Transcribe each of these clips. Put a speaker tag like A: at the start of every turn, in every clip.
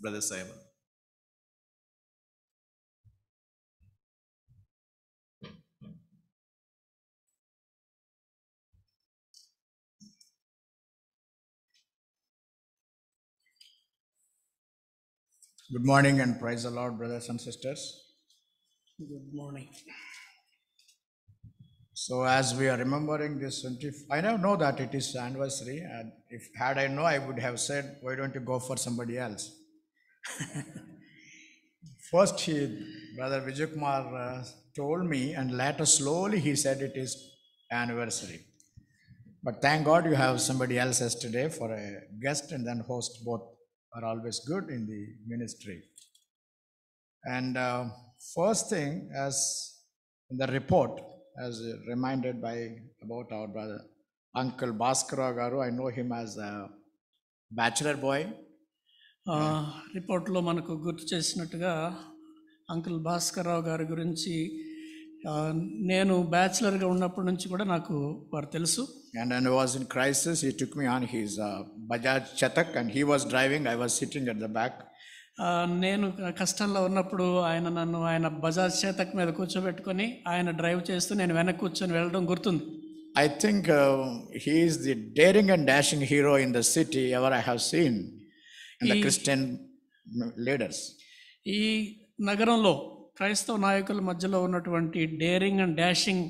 A: Brother Simon. Good morning and praise the Lord, brothers and sisters.
B: Good morning.
A: So as we are remembering this 20, I now know that it is anniversary and if had I know I would have said, why don't you go for somebody else? First, he, Brother Vijay Kumar uh, told me, and later slowly he said it is anniversary. But thank God you have somebody else yesterday for a guest and then host. Both are always good in the ministry. And uh, first thing, as in the report, as reminded by about our brother, Uncle Bhaskara Garu, I know him as a bachelor boy
B: రిపోర్ట్లో మనకు గుర్తు చేసినట్టుగా uncle Bhaskar Rao గారి గురించి నేను బ్యాచిలర్గా ఉన్నప్పటి నుంచి కూడా నాకు వారు తెలుసు
A: and and was in crisis he took me on his Bajaj Chetak and he was driving I was sitting at the
B: back నేను కష్టంలో ఉన్నప్పుడు ఆయన నన్ను ఆయన బజాజ్ చేతక్ మీద కూర్చోబెట్టుకొని ఆయన డ్రైవ్ చేస్తూ నేను వెనక్కి కూర్చొని వెళ్ళడం గుర్తుంది
A: I think he's the daring and dashing hero in the city ever I have seen and the ఈ-
B: ఈ నగరంలో క్రైస్తవ నాయకుల మధ్యలో ఉన్నటువంటి డేరింగ్ అండ్ డాషింగ్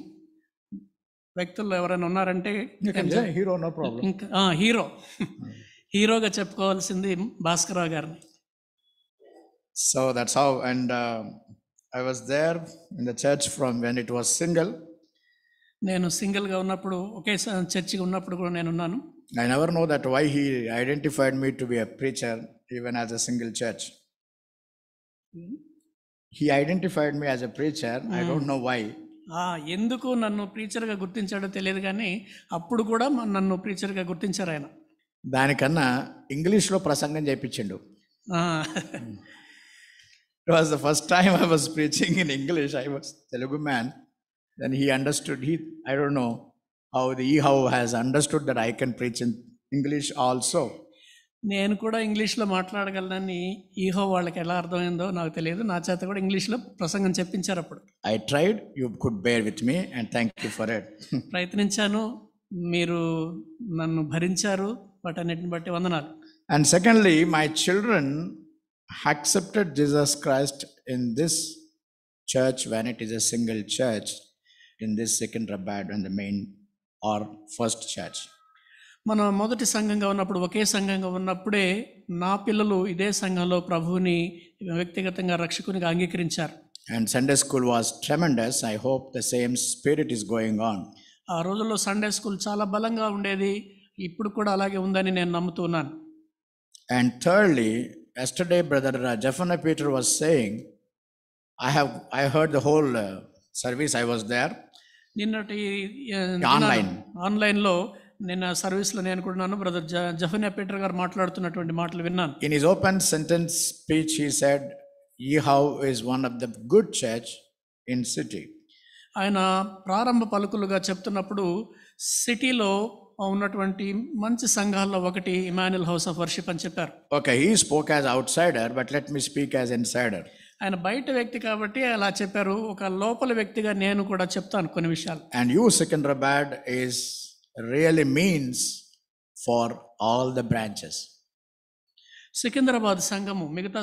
B: వ్యక్తులు ఎవరైనా ఉన్నారంటే
A: హీరో నో ప్రాబ్లం
B: హీరో హీరోగా చెప్పుకోవాల్సింది భాస్కరరావు గారిని
A: so that's how and
B: I I there in the
A: church from when it was single
B: నేను సింగిల్గా ఉన్నప్పుడు ఒకే చర్చిగా ఉన్నప్పుడు కూడా నేనున్నాను
A: I never know that why he identified me to be a preacher, even as a single church. He identified me as a preacher I don't know why
B: ఎందుకు నన్ను ప్రీచర్గా గుర్తించాడో తెలియదు కానీ అప్పుడు కూడా నన్ను ప్రీచర్గా గుర్తించారు ఆయన దానికన్నా ఇంగ్లీష్లో ప్రసంగం చేయించిండు
A: it was the first time I was preaching in English I was Telugu man then he understood he I don't know how the EHOW has understood that I can preach in English also.
B: నేను కూడా ఇంగ్లీష్లో మాట్లాడగలనని ఈహో వాళ్ళకి ఎలా అర్థమైందో నాకు తెలియదు నా చేత కూడా ఇంగ్లీష్లో ప్రసంగం చెప్పించారు అప్పుడు
A: I tried you could bear with me and thank you for it
B: ప్రయత్నించాను మీరు నన్ను భరించారు వాటన్నిటిని బట్టి వందనాలు
A: and secondly my children accepted Jesus Christ in this church when it is a single church in this second రబ్బాడ్ and the main or first church
B: మన మొదటి సంఘంగా ఉన్నప్పుడు ఒకే సంఘంగా ఉన్నప్పుడే నా పిల్లలు ఇదే సంఘంలో ప్రభువుని వ్యక్తిగతంగా రక్షకునిగా అంగీకరించారు
A: and Sunday school was tremendous I hope the same spirit is going on
B: ఆ రోజుల్లో సండే స్కూల్ చాలా బలంగా ఉండేది ఇప్పుడు కూడా అలాగే ఉందని నేను నమ్ముతున్నాను
A: అండ్ థర్డ్లీ ఎస్టర్డే బ్రదర్ జఫన్ Peter was saying I have I heard the whole service I was there
B: నిన్నటి ఆన్లైన్ ఆన్లైన్లో నిన్న సర్వీస్లో నేను కూడా నన్ను బ్రదర్ జఫనియా పీటర్ గారు మాట్లాడుతున్నటువంటి మాటలు విన్నాను
A: in is open sentence speech he said ఈ how is one of the good church in city
B: ఆయన ప్రారంభ పలుకులుగా చెప్తున్నప్పుడు సిటీలో ఉన్నటువంటి మంచి సంఘాల్లో ఒకటి ఇమాన్యుల్ హౌస్ ఆఫ్ వర్షిప్ అని చెప్పారు
A: okay he spoke as outsider but let me speak as insider
B: ఆయన బయట వ్యక్తి కాబట్టి అలా చెప్పారు ఒక లోపల వ్యక్తిగా నేను కూడా చెప్తాను కొన్ని విషయాలు
A: and you Secunderabad is really means for all the branches
B: Secunderabad సంఘము మిగతా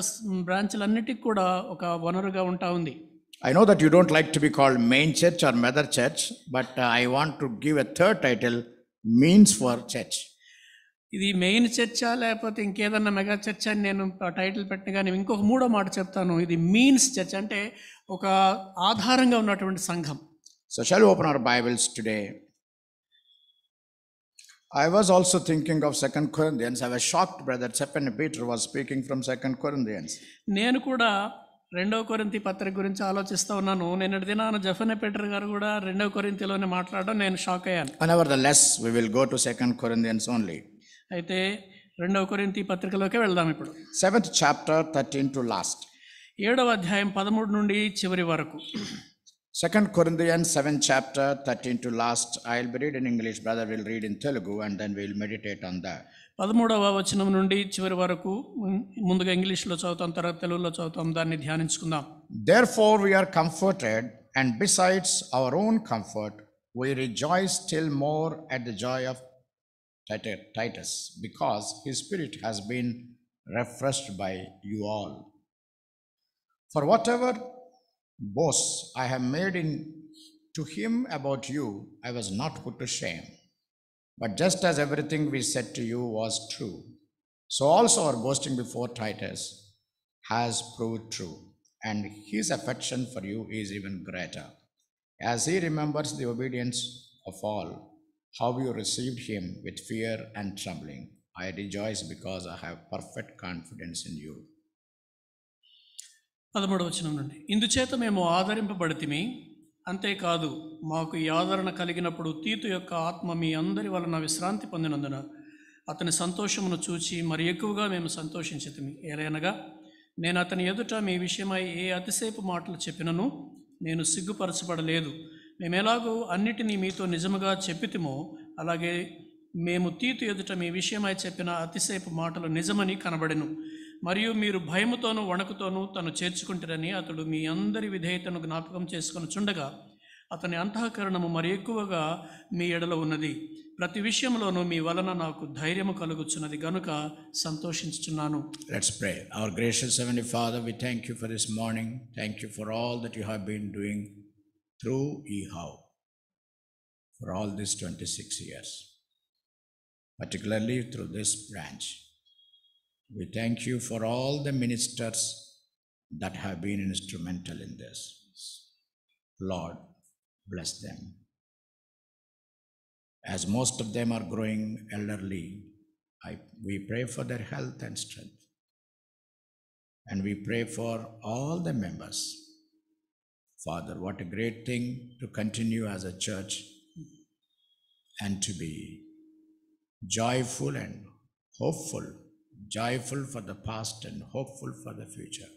B: బ్రాంచ్లన్నిటికి కూడా ఒక వనరుగా ఉంటా ఉంది
A: I know that you don't like to be called main church or mother church but I want to give a third title means for church
B: ఇది main చర్చ లేకపోతే ఇంకేదన్నా మెగా చర్చ అని నేను టైటిల్ పెట్టిన కానీ ఇంకొక మూడో మాట చెప్తాను ఇది మీన్స్ చర్చ్ అంటే ఒక ఆధారంగా ఉన్నటువంటి సంఘం
A: so shall open our Bibles today I was also thinking of second Corinthians I was shocked brother చెప్పండి Peter was speaking from second Corinthians
B: నేను కూడా రెండవ కొరింతి పత్రిక గురించి ఆలోచిస్తూ ఉన్నాను నేను దినాన జఫన్ పీటర్ గారు కూడా రెండవ కొరింతిలోనే మాట్లాడడం నేను షాక్ అయ్యాను
A: nevertheless we will go to second Corinthians only
B: అయితే రెండవ కొరింతి పత్రికలోకి వెళ్దాం ఇప్పుడు
A: seventh chapter thirteen to last
B: ఏడవ అధ్యాయం పదమూడు నుండి చివరి వరకు
A: second Corinthian seven chapter thirteen to last I will read in English brother will read in Telugu and then will meditate on the
B: పదమూడవ వచనం నుండి చివరి వరకు ముందుగా ఇంగ్లీష్లో చదువుతాం తర్వాత తెలుగులో చదువుతాం దాన్ని ధ్యానించుకుందాం
A: therefore we are comforted and besides our own comfort we rejoice still more at the joy of Titus, because his spirit has been refreshed by you all. For whatever boast I have made in to him about you, I was not put to shame. But just as everything we said to you was true, so also our boasting before Titus has proved true, and his affection for you is even greater, as he remembers the obedience of all how you received him with fear and trembling. I rejoice because I have perfect confidence in you.
B: పదమూడవ వచనం నుండి ఇందుచేత మేము ఆదరింపబడితిమి అంతేకాదు మాకు ఈ ఆదరణ కలిగినప్పుడు తీతు యొక్క ఆత్మ మీ అందరి వలన విశ్రాంతి పొందినందున అతని సంతోషమును చూచి మరి ఎక్కువగా మేము సంతోషించితిమి ఏలైనగా నేను అతని ఎదుట మీ విషయమై ఏ అతిసేపు మాటలు చెప్పినను నేను సిగ్గుపరచబడలేదు మేము ఎలాగో అన్నిటినీ మీతో నిజముగా చెప్పితిమో అలాగే మేము తీతు ఎదుట మీ విషయమై చెప్పిన అతిసేపు మాటలు నిజమని కనబడెను మరియు మీరు భయముతోనూ వణుకుతోనూ తను చేర్చుకుంటారని అతడు మీ అందరి విధేయతను జ్ఞాపకం చేసుకుని చుండగా అతని అంతఃకరణము మరి ఎక్కువగా మీ ఎడలో ఉన్నది ప్రతి విషయంలోనూ మీ వలన నాకు ధైర్యము కలుగుచున్నది గనుక సంతోషించుచున్నాను
A: let's pray our gracious heavenly Father we thank you for this morning thank you for all that you have been doing through EHOW for all these 26 years, particularly through this branch. We thank you for all the ministers that have been instrumental in this. Lord, bless them. As most of them are growing elderly, I, we pray for their health and strength. And we pray for all the members Father, what a great thing to continue as a church and to be joyful and hopeful, joyful for the past and hopeful for the future.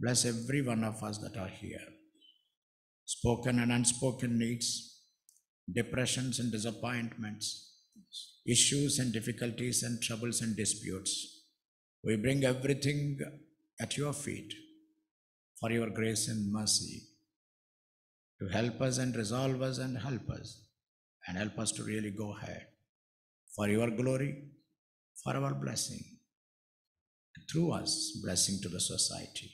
A: Bless every one of us that are here. Spoken and unspoken needs, depressions and disappointments, issues and difficulties and troubles and disputes. We bring everything at your feet for your grace and mercy to help us and resolve us and help us and help us to really go ahead for your glory, for our blessing, through us, blessing to the society.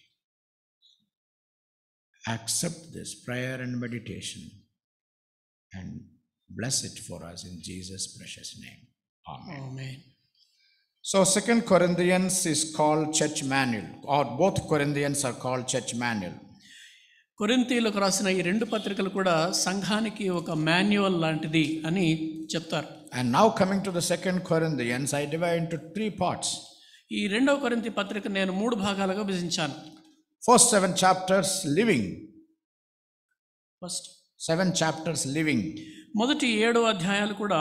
A: Accept this prayer and meditation and bless it for us in Jesus'
B: precious name. Amen. Amen.
A: So Second Corinthians is called church manual, or both Corinthians are called church manual.
B: కొరింతీలకు రాసిన ఈ రెండు పత్రికలు కూడా సంఘానికి ఒక manual లాంటిది అని చెప్తారు and now coming to the second Corinthians I divide into three parts ఈ రెండవ కొరింతి పత్రిక నేను మూడు భాగాలుగా విభజించాను
A: first seven chapters living first seven chapters living
B: మొదటి ఏడో అధ్యాయాలు కూడా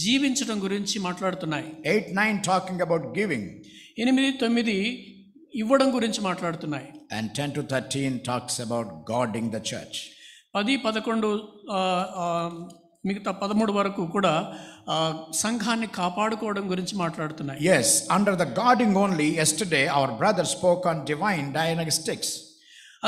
B: జీవించడం గురించి మాట్లాడుతున్నాయి eight nine talking about giving ఎనిమిది తొమ్మిది ఇవ్వడం గురించి మాట్లాడుతున్నాయి and ten to thirteen talks about guarding the church పది పదకొండు మిగతా పదమూడు వరకు కూడా సంఘాన్ని కాపాడుకోవడం గురించి మాట్లాడుతున్నాయి as
A: under the guarding only yesterday our brother spoke on divine diagnostics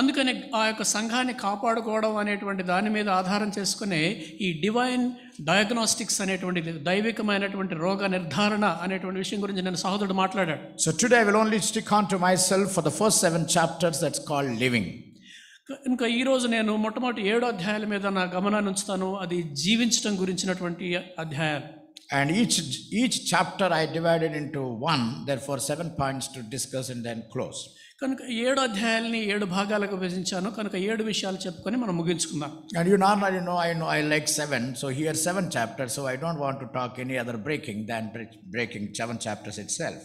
B: అందుకని ఆ యొక్క సంఘాన్ని కాపాడుకోవడం అనేటువంటి దాని మీద ఆధారం చేసుకునే ఈ డివైన్ డయాగ్నోస్టిక్స్ అనేటువంటి దైవికమైనటువంటి రోగ నిర్ధారణ అనేటువంటి విషయం గురించి నేను సహోదరుడు మాట్లాడాడు
A: so today I will only stick on to myself for the first seven chapters that's called living
B: ఇంకా ఈరోజు నేను మొట్టమొదటి ఏడో అధ్యాయాల మీద నా గమనాన్ని ఉంచుతాను అది జీవించడం గురించినటువంటి అధ్యాయాలు And each, each chapter I
A: divided into one, therefore seven points to discuss and then close.
B: కనుక ఏడు అధ్యాయాల్ని ఏడు భాగాలకు విభజించాను కనుక ఏడు విషయాలు
A: చెప్పుకొని మనం ముగించుకుందాం And you know, I know, I know, I like seven, so here seven chapters, so I don't want to talk any other breaking than breaking seven chapters itself.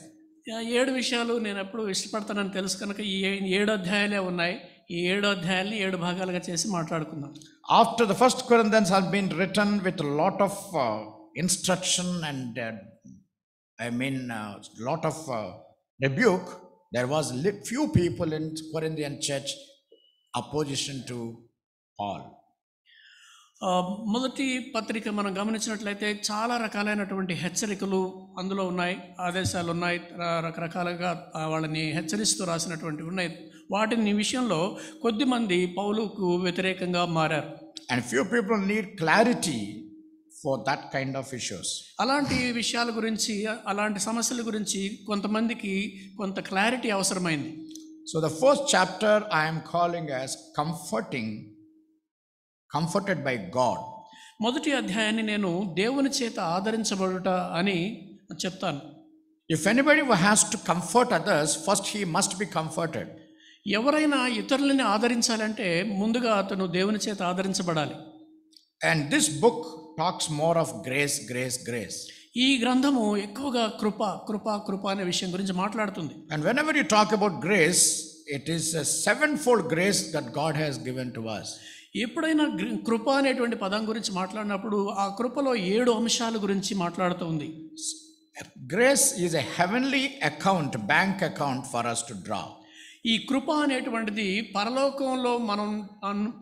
B: ఏడు విషయాలు నేను ఎప్పుడు ఇష్టపడతానని తెలుసు కనుక ఈ ఏ- ఏడు అధ్యాయాలే ఉన్నాయి ఈ ఏడు అధ్యాయాల్ని ఏడు భాగాలుగా చేసి మాట్లాడుకుందాం
A: After the first Corinthians has been written with a lot of uh, instruction and uh, I mean a lot of rebuke, there was few people in Corinthian church opposition to Paul.
B: మొదటి పత్రిక మనం గమనించినట్లయితే చాలా రకాలైనటువంటి హెచ్చరికలు అందులో ఉన్నాయి ఆదేశాలు ఉన్నాయి రకరకాలుగా వాళ్ళని హెచ్చరిస్తూ రాసినటువంటివి ఉన్నాయి వాటిని విషయంలో కొద్దిమంది పౌలుకు వ్యతిరేకంగా మారారు
A: and few people need clarity for that kind of issues
B: అలాంటి విషయాల గురించి అలాంటి సమస్యల గురించి కొంతమందికి కొంత క్లారిటీ అవసరమైంది so the first chapter I'm calling as comforting
A: comforted by God
B: మొదటి అధ్యాయాన్ని నేను దేవుని చేత ఆదరించబడుట అని చెప్తాను if anybody has to comfort others first he must be comforted ఎవరైనా ఇతరులని ఆదరించాలంటే ముందుగా అతను దేవుని చేత ఆదరించబడాలి and this book talks more of grace, grace, grace. ఈ గ్రంథము ఎక్కువగా కృప కృప కృప అనే విషయం గురించి మాట్లాడుతుంది and whenever you talk about grace it is sevenfold grace that God has given to us ఎప్పుడైనా కృప అనేటువంటి పదం గురించి మాట్లాడినప్పుడు ఆ కృపలో ఏడు అంశాల గురించి మాట్లాడుతుంది
A: grace is a heavenly account bank account
B: for us to draw ఈ కృప అనేటువంటిది పరలోకంలో మనం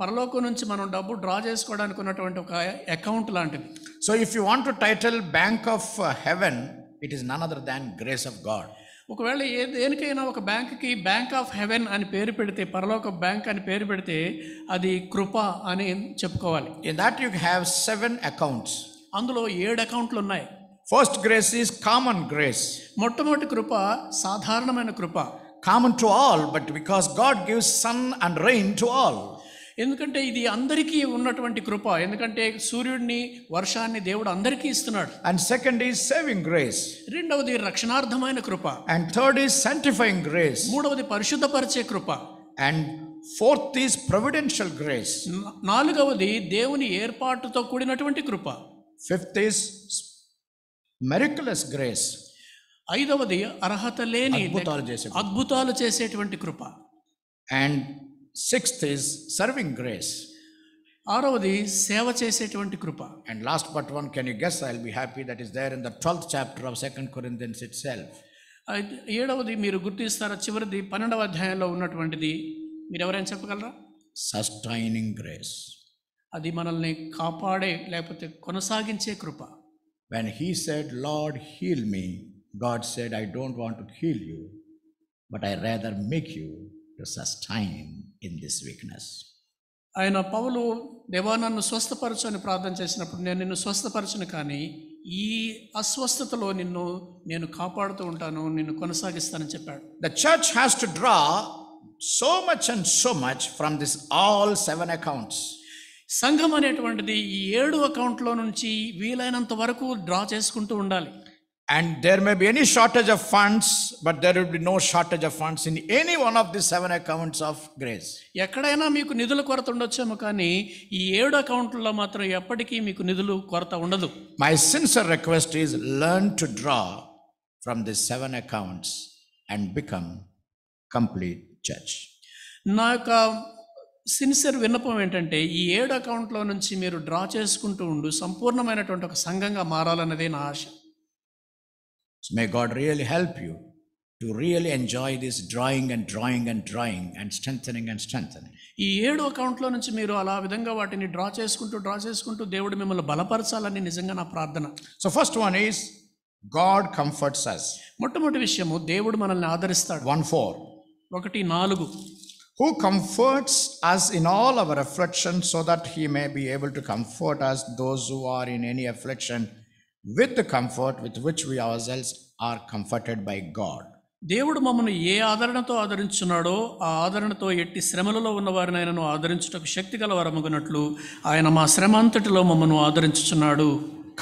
B: పరలోకం నుంచి మనం డబ్బు డ్రా చేసుకోవడానికి ఉన్నటువంటి ఒక అకౌంట్ లాంటిది so if you want to title bank of heaven it is none other than grace of God ఒకవేళ ఏ దేనికైనా ఒక బ్యాంక్కి బ్యాంక్ ఆఫ్ హెవెన్ అని పేరు పెడితే పరలోక బ్యాంక్ అని పేరు పెడితే అది కృప అని చెప్పుకోవాలి in that you have seven accounts అందులో ఏడు అకౌంట్లు ఉన్నాయి first grace is common grace మొట్టమొదటి కృప సాధారణమైన కృప
A: common to all but because God gives sun and rain to all
B: ఎందుకంటే ఇది అందరికీ ఉన్నటువంటి కృప ఎందుకంటే సూర్యుడిని వర్షాన్ని దేవుడు అందరికీ ఇస్తున్నాడు and second is saving grace రెండవది రక్షణార్థమైన కృప and third is sanctifying grace మూడవది పరిశుద్ధపరిచే కృప and fourth is providential grace నాలుగవది దేవుని ఏర్పాటుతో కూడినటువంటి కృప ఫిఫ్త్ ఈజ్ మెరికులస్ గ్రేస్ ఐదవది అర్హత లేని అద్భుతాలు చేసే
A: అద్భుతాలు చేసేటువంటి కృప and sixth is serving grace ఆరవది సేవ చేసేటువంటి కృప and last but one can you guess I will be happy that is there in the twelfth chapter of second Corinthians itself
B: ఏడవది మీరు గుర్తిస్తారా చివరిది పన్నెండవ అధ్యాయంలో ఉన్నటువంటిది మీరు ఎవరైనా చెప్పగలరా
A: సస్టైనింగ్ గ్రేస్
B: అది మనల్ని కాపాడే లేకపోతే కొనసాగించే కృప
A: when he said Lord heal me God said, I don't want to kill you, but I rather make you to sustain in this weakness
B: ఆయన పౌలు దేవా నన్ను స్వస్థపరచు అని ప్రార్థన చేసినప్పుడు నేను నిన్ను స్వస్థపరచను కానీ ఈ అస్వస్థతలో నిన్ను నేను కాపాడుతూ ఉంటాను నిన్ను కొనసాగిస్తానని చెప్పాడు the
A: church has to draw so much and so much from this all seven
B: accounts సంఘం అనేటువంటిది ఈ ఏడు అకౌంట్లో నుంచి వీలైనంత వరకు డ్రా చేసుకుంటూ ఉండాలి And there may be any shortage of funds, but there will be no shortage
A: of funds in any one of the seven accounts of grace.
B: ఎక్కడైనా మీకు నిధుల కొరత ఉండొచ్చేమో కానీ ఈ ఏడు అకౌంట్లలో మాత్రం ఎప్పటికీ మీకు నిధులు కొరత ఉండదు. My sincere
A: request is learn to draw from the seven accounts and become complete church.
B: నా యొక్క సిన్సియర్ విన్నపం ఏంటంటే ఈ ఏడు అకౌంట్లో నుంచి మీరు డ్రా చేసుకుంటూ ఉండు సంపూర్ణమైనటువంటి ఒక సంఘంగా మారాలన్నదే నా ఆశ
A: So may God really help you to really enjoy
B: this drawing and drawing and drawing and strengthening and strengthening. ఈ ఏడు అకౌంట్లో నుంచి మీరు అలా విధంగా వాటిని డ్రా చేసుకుంటూ డ్రా చేసుకుంటూ దేవుడు మిమ్మల్ని బలపరచాలని నిజంగా నా ప్రార్థన so first one is God comforts us మొట్టమొదటి విషయము దేవుడు మనల్ని ఆదరిస్తాడు
A: వన్ ఫోర్ ఒకటి నాలుగు who comforts us in all our affliction so that he may be able to comfort us those who are in any affliction with comfort with which we ourselves are comforted by God
B: దేవుడు మమ్మల్ని ఏ ఆదరణతో ఆదరించున్నాడో ఆ ఆదరణతో ఎట్టి శ్రమలలో ఉన్న వారిని ఆయనను ఆదరించుటకు శక్తి గలవారమగునట్లు ఆయన మా శ్రమ అంతటిలో మమ్మల్ని ఆదరించుచున్నాడు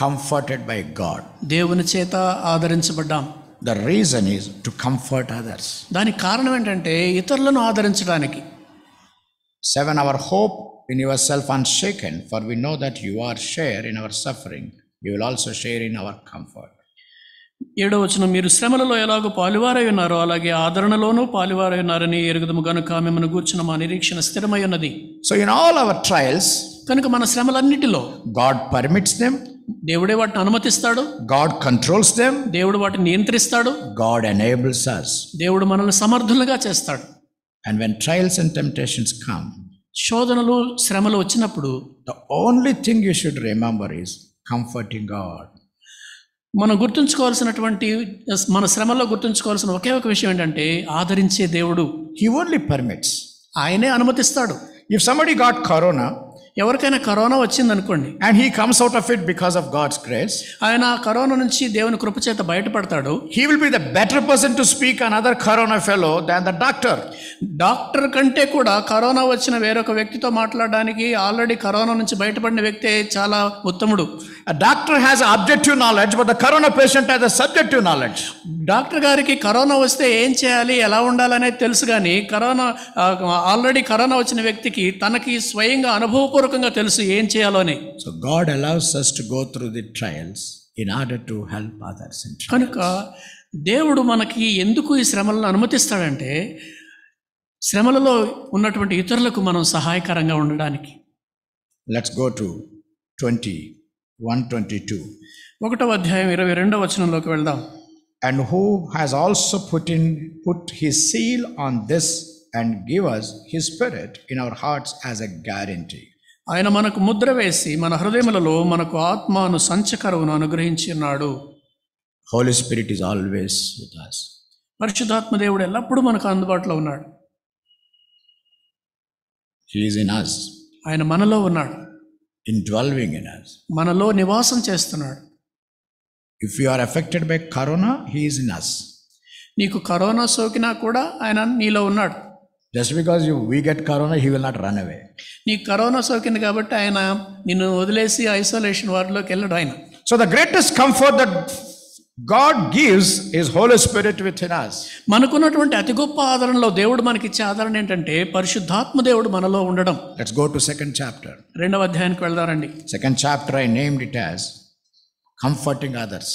B: కంఫర్టెడ్ బై గాడ్ దేవుని చేత ఆదరించబడ్డాం the reason is to comfort others దానికి కారణం ఏంటంటే ఇతరులను ఆదరించడానికి seven our hope
A: in yourself unshaken for we know that you are share in our suffering you will also share in our comfort
B: ఏడో వచనం మీరు శ్రమలలో ఎలాగో పాలువారై ఉన్నారో అలాగే ఆదరణలోనూ పాలువారై ఉన్నారని ఎరుగుదము గనుక మిమ్మల్ని గూర్చిన మా నిరీక్షణ స్థిరమై ఉన్నది so in all our trials కనుక మన శ్రమలన్నిటిలో గాడ్ పర్మిట్స్ దెమ్ దేవుడే వాటిని అనుమతిస్తాడు గాడ్ కంట్రోల్స్ దెమ్ దేవుడు వాటిని నియంత్రిస్తాడు గాడ్ ఎనేబుల్స్ అస్ దేవుడు మనల్ని
A: సమర్థులుగా చేస్తాడు and when trials and temptations come శోధనలు
B: శ్రమలు వచ్చినప్పుడు the only thing you should remember is comforting God మనం గుర్తుంచుకోవాల్సినటువంటి మన శ్రమలో గుర్తుంచుకోవాల్సిన ఒకే ఒక విషయం ఏంటంటే ఆదరించే దేవుడు హీ ఓన్లీ పర్మిట్స్ ఆయనే అనుమతిస్తాడు ఇఫ్ సమ్బడి గాట్ కరోనా ఎవరికైనా కరోనా వచ్చింది అనుకోండి and he comes out of it because of God's grace ఆయన కరోనా నుంచి దేవుని కృప చేత బయటపడతాడు he will be the better person to speak another corona fellow than the doctor doctor కంటే కూడా కరోనా వచ్చిన వేరొక వ్యక్తితో మాట్లాడడానికి ఆల్రెడీ కరోనా నుంచి బయటపడిన వ్యక్తే చాలా ఉత్తముడు doctor has objective knowledge but the corona patient has a subjective knowledge doctor గారికి కరోనా వస్తే ఏం చేయాలి ఎలా ఉండాలనేది తెలుసు కానీ కరోనా ఆల్రెడీ కరోనా వచ్చిన వ్యక్తికి తనకి స్వయంగా అనుభవపూర్వకంగా తెలుసు ఏం చేయాలో అని so God allows just to go through the trials in order to help others కనుక దేవుడు మనకి ఎందుకు ఈ శ్రమలను అనుమతిస్తాడంటే శ్రమలలో ఉన్నటువంటి ఇతరులకు మనం సహాయకరంగా ఉండడానికి
A: let's go to twenty one twenty two ఒకటో అధ్యాయం ఇరవై రెండవ వచనంలోకి వెళ్దాం and who has also put in put his seal on this and give us his spirit in our hearts as a guarantee
B: ఆయన మనకు ముద్ర వేసి మన హృదయములలో మనకు ఆత్మను సంచకరువును అనుగ్రహించున్నాడు
A: Holy Spirit is always with us
B: పరిశుద్ధాత్మ దేవుడు ఎల్లప్పుడూ మనకు అందుబాటులో ఉన్నాడు
A: హీఈస్ ఇన్ అస్
B: ఆయన మనలో ఉన్నాడు
A: ఇన్ డ్వల్వింగ్ ఇన్ అస్
B: మనలో నివాసం చేస్తున్నాడు
A: if you are affected by corona he is in us
B: నీకు కరోనా సోకినా కూడా ఆయన నీలో ఉన్నాడు
A: just because you we get corona he will not run away
B: నీకు కరోనా సోకింది కాబట్టి ఆయన నిన్ను వదిలేసి ఐసోలేషన్ వార్డులోకి వెళ్ళడు ఆయన so the greatest comfort that God gives is Holy Spirit within us మనకున్నటువంటి అతి గొప్ప ఆదరణలో దేవుడు మనకి ఇచ్చే ఆదరణ ఏంటంటే పరిశుద్ధాత్మ దేవుడు మనలో ఉండడం let's go to second chapter రెండవ అధ్యాయానికి వెళ్దారండి second chapter I named it as comforting others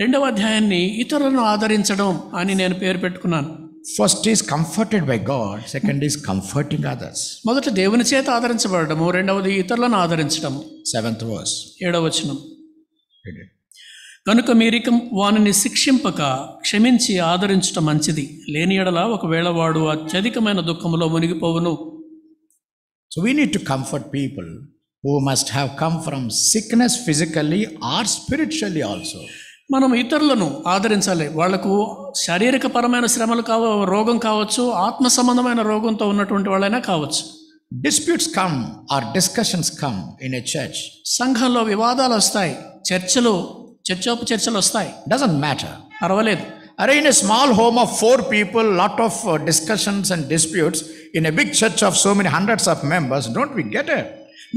B: రెండవ అధ్యాయాన్ని ఇతరులను ఆదరించడం అని నేను పేరు పెట్టుకున్నాను first is comforted by God second is comforting others మొదట దేవుని చేత ఆదరించబడము రెండవది ఇతరులను ఆదరించడం సెవెంత్ వర్స్ ఏడవ వచనం కనుక మీరిక వానిని శిక్షింపక క్షమించి ఆదరించటం మంచిది లేని ఎడల ఒకవేళ వాడు అత్యధికమైన దుఃఖంలో మునిగిపోవును so we need to comfort people who must have come from sickness physically or spiritually also. మనం ఇతరులను ఆదరించాలి వాళ్లకు శారీరక పరమైన శ్రమలు కావ రోగం కావచ్చు ఆత్మ సంబంధమైన రోగంతో ఉన్నటువంటి వాళ్ళైనా కావచ్చు disputes come or discussions come in a church సంఘంలో వివాదాలు వస్తాయి చర్చలు
A: చర్చోప చర్చలు వస్తాయి డజంట్ మ్యాటర్ పర్వాలేదు అరే in a small home of four people lot of discussions and disputes in a big church of so many hundreds of members don't we get
B: it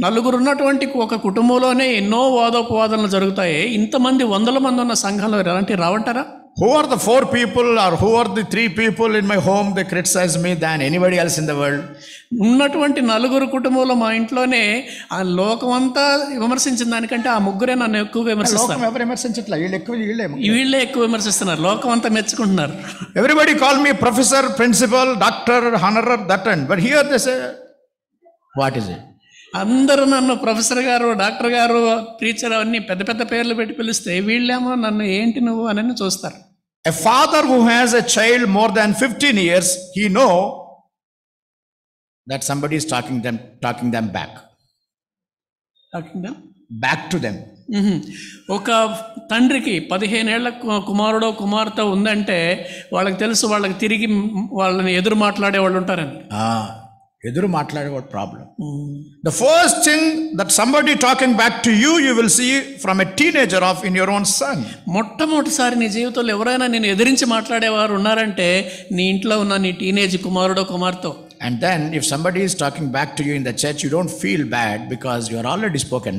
B: నలుగురు ఉన్నటువంటి ఒక కుటుంబంలోనే ఎన్నో వాదోపవాదాలు జరుగుతాయి ఇంతమంది వందల మంది ఉన్న సంఘంలో ఎలాంటివి రావంటారా who are the four people are who are the three people in my home the criticize me than anybody else in the world ఉన్నటువంటి నలుగురు కుటుంబంలో మా ఇంట్లోనే ఆ లోకం అంతా విమర్శించిన దానికంటే ఆ ముగ్గురే నన్ను ఎక్కువ విమర్శిస్తారు ఎవరు విమర్శించట్లా వీళ్ళు ఎక్కువ వీళ్ళే వీళ్ళే ఎక్కువ విమర్శిస్తున్నారు లోకం అంతా మెచ్చుకుంటున్నారు everybody call me professor principal doctor honour that and but here this what is it అందరూ నన్ను ప్రొఫెసర్ గారు డాక్టర్ గారు టీచర్ అవన్నీ పెద్ద పెద్ద పేర్లు పెట్టి పిలిస్తే వీళ్ళేమో నన్ను ఏంటి నువ్వు అని చూస్తారు
A: a father who has a child more than fifteen years he know that somebody is talking them talking them back talking them back to them
B: ఒక తండ్రికి పదిహేనేళ్ల కుమారుడో కుమార్తె ఉందంటే వాళ్ళకి తెలుసు వాళ్ళకి తిరిగి వాళ్ళని ఎదురు మాట్లాడే వాళ్ళు ఉంటారని
A: ఎదురు మాట్లాడేవాడు problem the
B: first thing that somebody talking back to you you will see from a teenager of in your own son మొట్టమొదటిసారి నీ జీవితంలో ఎవరైనా నేను ఎదిరించి మాట్లాడేవారు ఉన్నారంటే నీ ఇంట్లో ఉన్న నీ టీనేజ్ కుమారుడో కుమార్తో and then if somebody is talking back to you in the church you don't feel bad because you are already spoken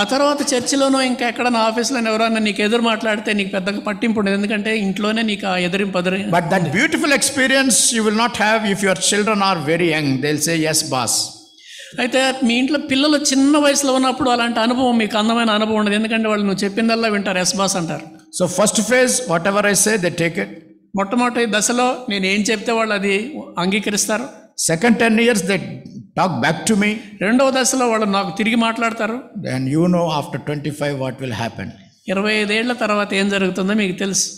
B: ఆ తర్వాత చర్చిలోనో ఇంకా నా ఆఫీస్లో ఎవరైనా నీకు ఎదురు మాట్లాడితే నీకు పెద్దగా పట్టింపు ఉండదు ఎందుకంటే ఇంట్లోనే నీకు ఆ ఎదురింపు ఎదురు but that beautiful experience you will not have if your children are very young they'll say yes boss అయితే మీ ఇంట్లో పిల్లలు చిన్న వయసులో ఉన్నప్పుడు అలాంటి అనుభవం మీకు అందమైన అనుభవం ఉండదు ఎందుకంటే వాళ్ళు నువ్వు చెప్పిందల్లా వింటారు ఎస్ బాస్ అంటారు
A: so first phase whatever I say they take it
B: మొట్టమొదటి దశలో నేను ఏం చెప్తే వాళ్ళు అది అంగీకరిస్తారు second ten years they talk back to me రెండవ దశలో వాళ్ళు నాకు తిరిగి మాట్లాడతారు then you know after twenty five what will happen ఇరవై ఐదేళ్ల తర్వాత ఏం జరుగుతుందో మీకు తెలుసు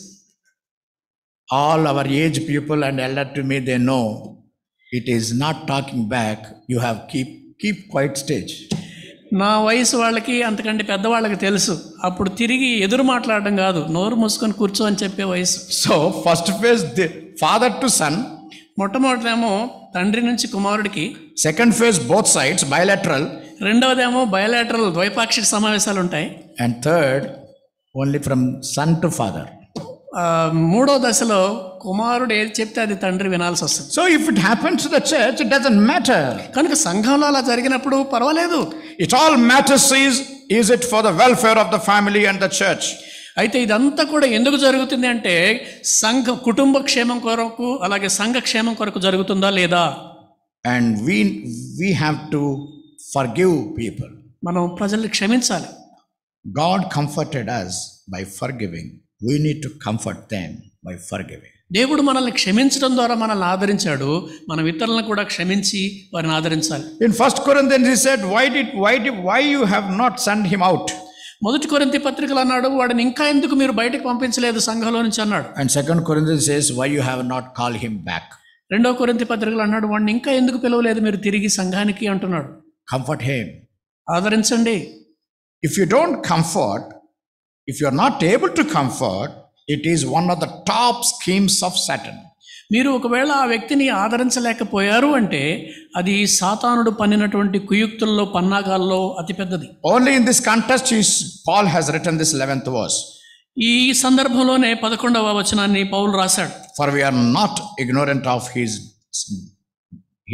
B: all our age people and elder to me they know it is not talking back you have keep keep quiet stage నా వయసు వాళ్ళకి అంతకంటే పెద్దవాళ్ళకి తెలుసు అప్పుడు తిరిగి ఎదురు మాట్లాడడం కాదు నోరు మూసుకొని కూర్చో అని చెప్పే వయసు so first phase father to son మొట్టమొదటేమో తండ్రి నుంచి కుమారుడికి second phase both sides bilateral రెండవదేమో బయలాటరల్ ద్వైపాక్షిక సమావేశాలు ఉంటాయి and third
A: only from son to father
B: మూడో దశలో కుమారుడు ఏది చెప్తే అది తండ్రి వినాల్సి వస్తుంది so if it happens the church it doesn't matter కనుక సంఘంలో అలా జరిగినప్పుడు పర్వాలేదు it all matters is is it for the welfare of the family and the church అయితే ఇదంతా కూడా ఎందుకు జరుగుతుంది అంటే సంఘ కుటుంబ క్షేమం కొరకు అలాగే సంఘ క్షేమం కొరకు జరుగుతుందా లేదా and we we have to forgive people మనం ప్రజల్ని క్షమించాలి God comforted us
A: by forgiving we need to comfort
B: them by forgiving దేవుడు మనల్ని క్షమించడం ద్వారా మనల్ని ఆదరించాడు మనం ఇతరులను కూడా క్షమించి వారిని ఆదరించాలి in first then he said why did why d why you have not send him out మొదటి కొరింతి పత్రికలు అన్నాడు వాడిని ఇంకా ఎందుకు మీరు బయటకు పంపించలేదు సంఘంలో నుంచి అన్నాడు and second Corinth says why you have not call him back రెండో కొరింతి పత్రికలు అన్నాడు వాడిని ఇంకా ఎందుకు పిలవలేదు మీరు తిరిగి సంఘానికి అంటున్నాడు కంఫర్ట్ హేమ్ ఆదరించండి
A: if you don't comfort if you are
B: not able to comfort it is one of the top schemes of Satan మీరు ఒకవేళ ఆ వ్యక్తిని ఆదరించలేకపోయారు అంటే అది సాతానుడు పన్నినటువంటి కుయుక్తుల్లో పన్నాగాల్లో అతిపెద్దది only in this contest is Paul has return this eleventh verse ఈ సందర్భంలోనే పదకొండవ వచనాన్ని పౌలు రాశాడు
A: for we are not ignorant of his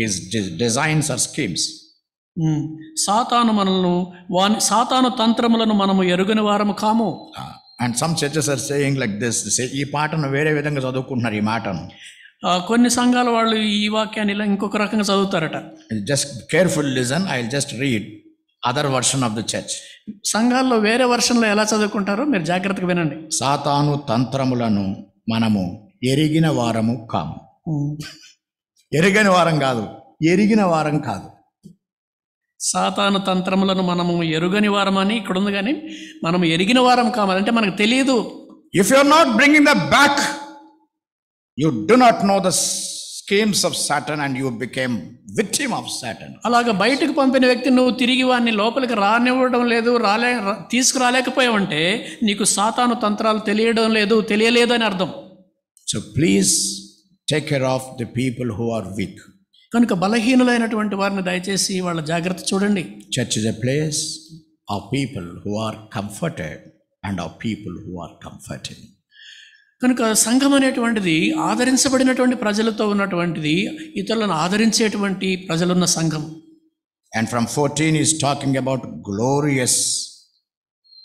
A: his designs or schemes
B: సాతాను మనల్ని వాని సాతాను తంత్రములను మనము ఎరుగని వారము కాము
A: and some churches are saying like this ఈ పాటను వేరే విధంగా చదువుకుంటున్నారు ఈ మాటను
B: కొన్ని సంఘాల వాళ్ళు ఈ వాక్యాన్ని ఇలా ఇంకొక రకంగా చదువుతారట just careful listen I just read other version of the church సంఘాల్లో వేరే వర్షన్లో ఎలా చదువుకుంటారో మీరు జాగ్రత్తగా
A: వినండి సాతాను తంత్రములను మనము ఎరిగిన వారము కాము ఎరిగిన వారం కాదు ఎరిగిన వారం కాదు
B: సాతాను తంత్రములను మనము ఎరుగని వారం అని ఇక్కడ ఉంది కానీ మనం ఎరిగిన వారం కామాలంటే మనకు తెలియదు if you are not bringing the back
A: you do not know the
B: schemes of Satan and you became victim of Satan అలాగ బయటకు పంపిన వ్యక్తి నువ్వు తిరిగి వాడిని లోపలికి రానివ్వడం లేదు రాలే తీసుకురాలేకపోయావు అంటే నీకు సాతాను తంత్రాలు తెలియడం లేదు తెలియలేదని అర్థం
A: so please take care of the people who are weak
B: కనుక బలహీనులైనటువంటి వారిని దయచేసి వాళ్ళ జాగ్రత్త చూడండి
A: church is a place of people who are comforted and of people who are comforted
B: కనుక సంఘం అనేటువంటిది ఆదరించబడినటువంటి ప్రజలతో ఉన్నటువంటిది ఇతరులను ఆదరించేటువంటి ప్రజలున్న సంఘం
A: and from fourteen is talking about glorious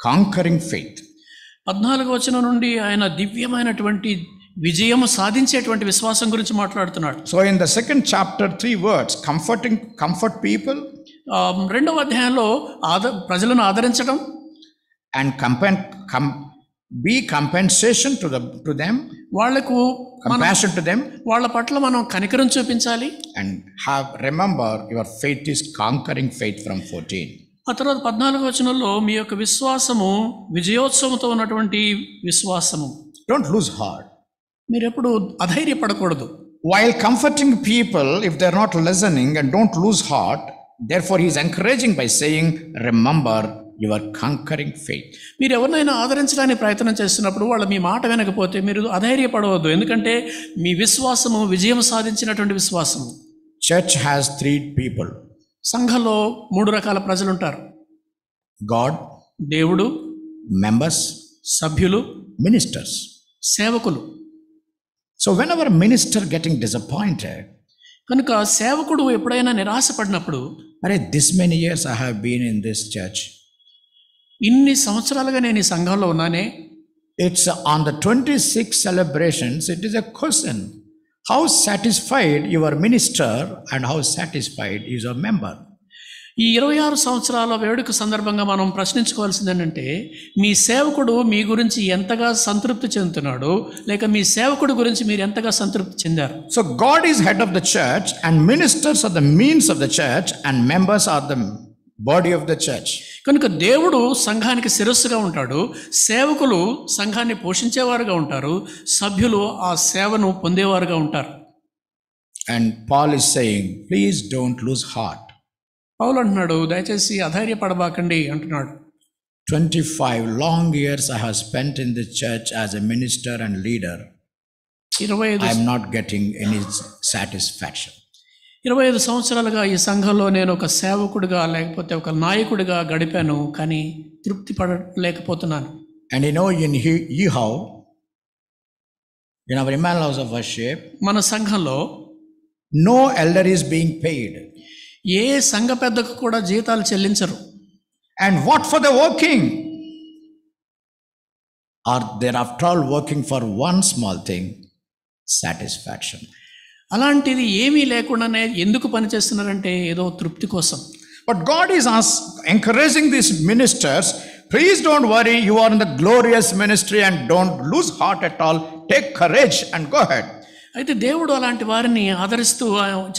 A: conquering faith
B: పద్నాలుగు వచనం నుండి ఆయన దివ్యమైనటువంటి విజయం సాధించేటువంటి విశ్వాసం గురించి మాట్లాడుతున్నాడు so in
A: the second chapter three words comforting
B: comfort people
A: రెండవ అధ్యాయంలో ఆద ప్రజలను ఆదరించడం and compen com be compensation to to them వాళ్లకు కంపాషన్ టు దెమ్ వాళ్ళ పట్ల మనం కనికరం చూపించాలి and have remember your faith is conquering faith from fourteen
B: ఆ తర్వాత పద్నాలుగు వచనంలో మీ యొక్క విశ్వాసము విజయోత్సవంతో ఉన్నటువంటి విశ్వాసము డోంట్ లూజ్ హార్ట్ మీరు ఎప్పుడు అధైర్యపడకూడదు
A: while comforting people if they are not listening and don't lose heart therefore he's encouraging
B: by saying remember you are conquering faith మీరు ఎవరినైనా ఆదరించడానికి ప్రయత్నం చేస్తున్నప్పుడు వాళ్ళు మీ మాట వినకపోతే మీరు అధైర్యపడవద్దు ఎందుకంటే మీ విశ్వాసము విజయం సాధించినటువంటి విశ్వాసము చర్చ్ హ్యాస్ త్రీ పీపుల్ సంఘంలో మూడు రకాల ప్రజలు ఉంటారు గాడ్ దేవుడు మెంబర్స్ సభ్యులు మినిస్టర్స్ సేవకులు so when our minister getting disappointed కనుక సేవకుడు ఎప్పుడైనా నిరాశపడినప్పుడు అరే this many years I have been in this church ఇన్ని సంవత్సరాలుగా నేను ఈ సంఘంలో ఉన్నానే
A: it's on the twenty six celebrations it is a question how
B: satisfied your minister and how satisfied is a member ఈ ఇరవై ఆరు సంవత్సరాల వేడుక సందర్భంగా మనం ప్రశ్నించుకోవాల్సింది ఏంటంటే మీ సేవకుడు మీ గురించి ఎంతగా సంతృప్తి చెందుతున్నాడు లేక మీ సేవకుడు గురించి మీరు ఎంతగా సంతృప్తి చెందారు so God is head of the church and ministers are the means of the church and members are the body of the church కనుక దేవుడు సంఘానికి శిరస్సుగా ఉంటాడు సేవకులు సంఘాన్ని పోషించేవారుగా ఉంటారు సభ్యులు ఆ సేవను పొందేవారుగా ఉంటారు
A: and Paul is saying please don't lose heart
B: Paul అంటున్నాడు దయచేసి
A: అధైర్యపడబాకండి
B: అంటున్నాడు twenty
A: five long years I have spent in the church as a minister and leader ఇరవై I'm not getting any satisfaction
B: ఇరవై ఐదు సంవత్సరాలుగా ఈ సంఘంలో నేను ఒక సేవకుడిగా లేకపోతే ఒక నాయకుడిగా గడిపాను కానీ తృప్తి పడలేకపోతున్నాను అండ్ యు నో
A: ఇన్ ఈ హౌ
B: ఇన్ అవర్ ఇమాన్ హౌస్ ఆఫ్ వర్షిప్ మన సంఘంలో
A: no elder is being paid ఏ సంఘ పెద్దకు కూడా జీతాలు చెల్లించరు and what for the working are there after all working for one small thing satisfaction
B: అలాంటిది ఏమీ లేకుండానే ఎందుకు పనిచేస్తున్నారంటే ఏదో తృప్తి కోసం but God
A: is us encouraging these ministers please don't worry you are in the glorious ministry and don't lose heart at all take courage and go head
B: అయితే దేవుడు అలాంటి వారిని ఆదరిస్తూ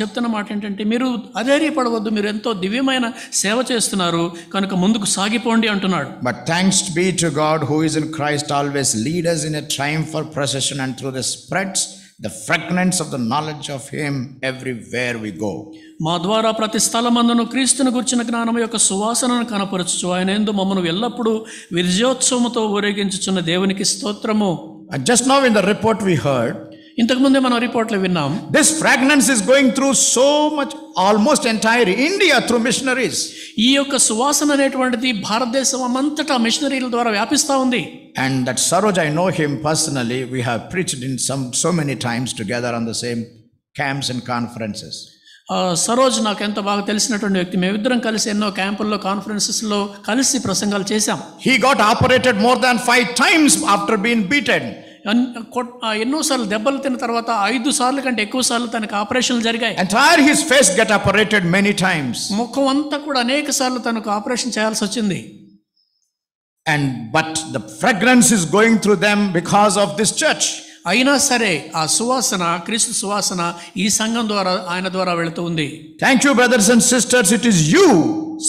B: చెప్తున్న మాట ఏంటంటే మీరు అధైర్యపడవద్దు మీరు ఎంతో దివ్యమైన సేవ చేస్తున్నారు కనుక ముందుకు సాగిపోండి అంటున్నాడు
A: but thanks be to God who is in Christ always leaders in a triumphal procession and through the spreads the fragrance of the knowledge
B: of him everywhere we go మా ద్వారా ప్రతి స్థలమందును క్రీస్తును గుర్చిన జ్ఞానం యొక్క సువాసనను కనపరచు ఆయన ఎందు మమ్మను ఎల్లప్పుడూ విజయోత్సవంతో ఊరేగించుచున్న దేవునికి స్తోత్రము just now in the report we heard ఇంతకుముందే మనం రిపోర్ట్లు విన్నాం this fragrance is going through so much almost entire India through missionaries ఈ యొక్క సువాసన అనేటువంటిది భారతదేశం అంతటా మిషనరీల ద్వారా వ్యాపిస్తా ఉంది and
A: that Saroj I know him personally we have preached in some so many times together on the same camps and conferences
B: Saroj నాకు ఎంత బాగా తెలిసినటువంటి వ్యక్తి మేమిద్దరం కలిసి ఎన్నో క్యాంపుల్లో కాన్ఫరెన్సెస్లో కలిసి ప్రసంగాలు చేశాం he got operated more than five times after been beated ఎన్నోసార్లు దెబ్బలు తిన్న తర్వాత ఐదు సార్లు కంటే ఎక్కువ సార్లు తనకు ఆపరేషన్లు జరిగాయి entire his face get operated many times ముఖం అంతా కూడా అనేక సార్లు తనకు ఆపరేషన్ చేయాల్సి వచ్చింది and but the fragrance is going through them because of this church అయినా సరే ఆ సువాసన క్రీస్తు సువాసన ఈ సంఘం ద్వారా ఆయన ద్వారా వెళుతూ ఉంది
A: thank you brothers and sisters it is you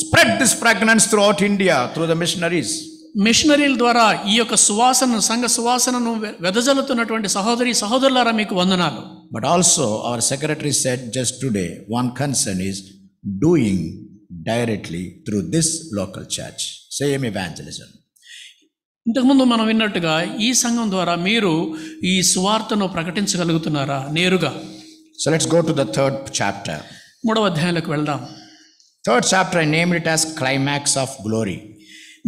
B: spread this fragrance throughout India through the missionaries మిషనరీల ద్వారా ఈ యొక్క సువాసనను సంఘ సువాసనను వెదజల్లుతున్నటువంటి సహోదరి సహోదరులారా మీకు వందనాలు but also
A: our secretary set just today one concern is doing directly through this local church same evangelism
B: ఇంతకుముందు మనం విన్నట్టుగా ఈ సంఘం ద్వారా మీరు ఈ సువార్తను ప్రకటించగలుగుతున్నారా నేరుగా
A: so let's go to the third chapter
B: మూడవ అధ్యాయంలోకి వెళ్దాం third chapter name
A: it as climax of glory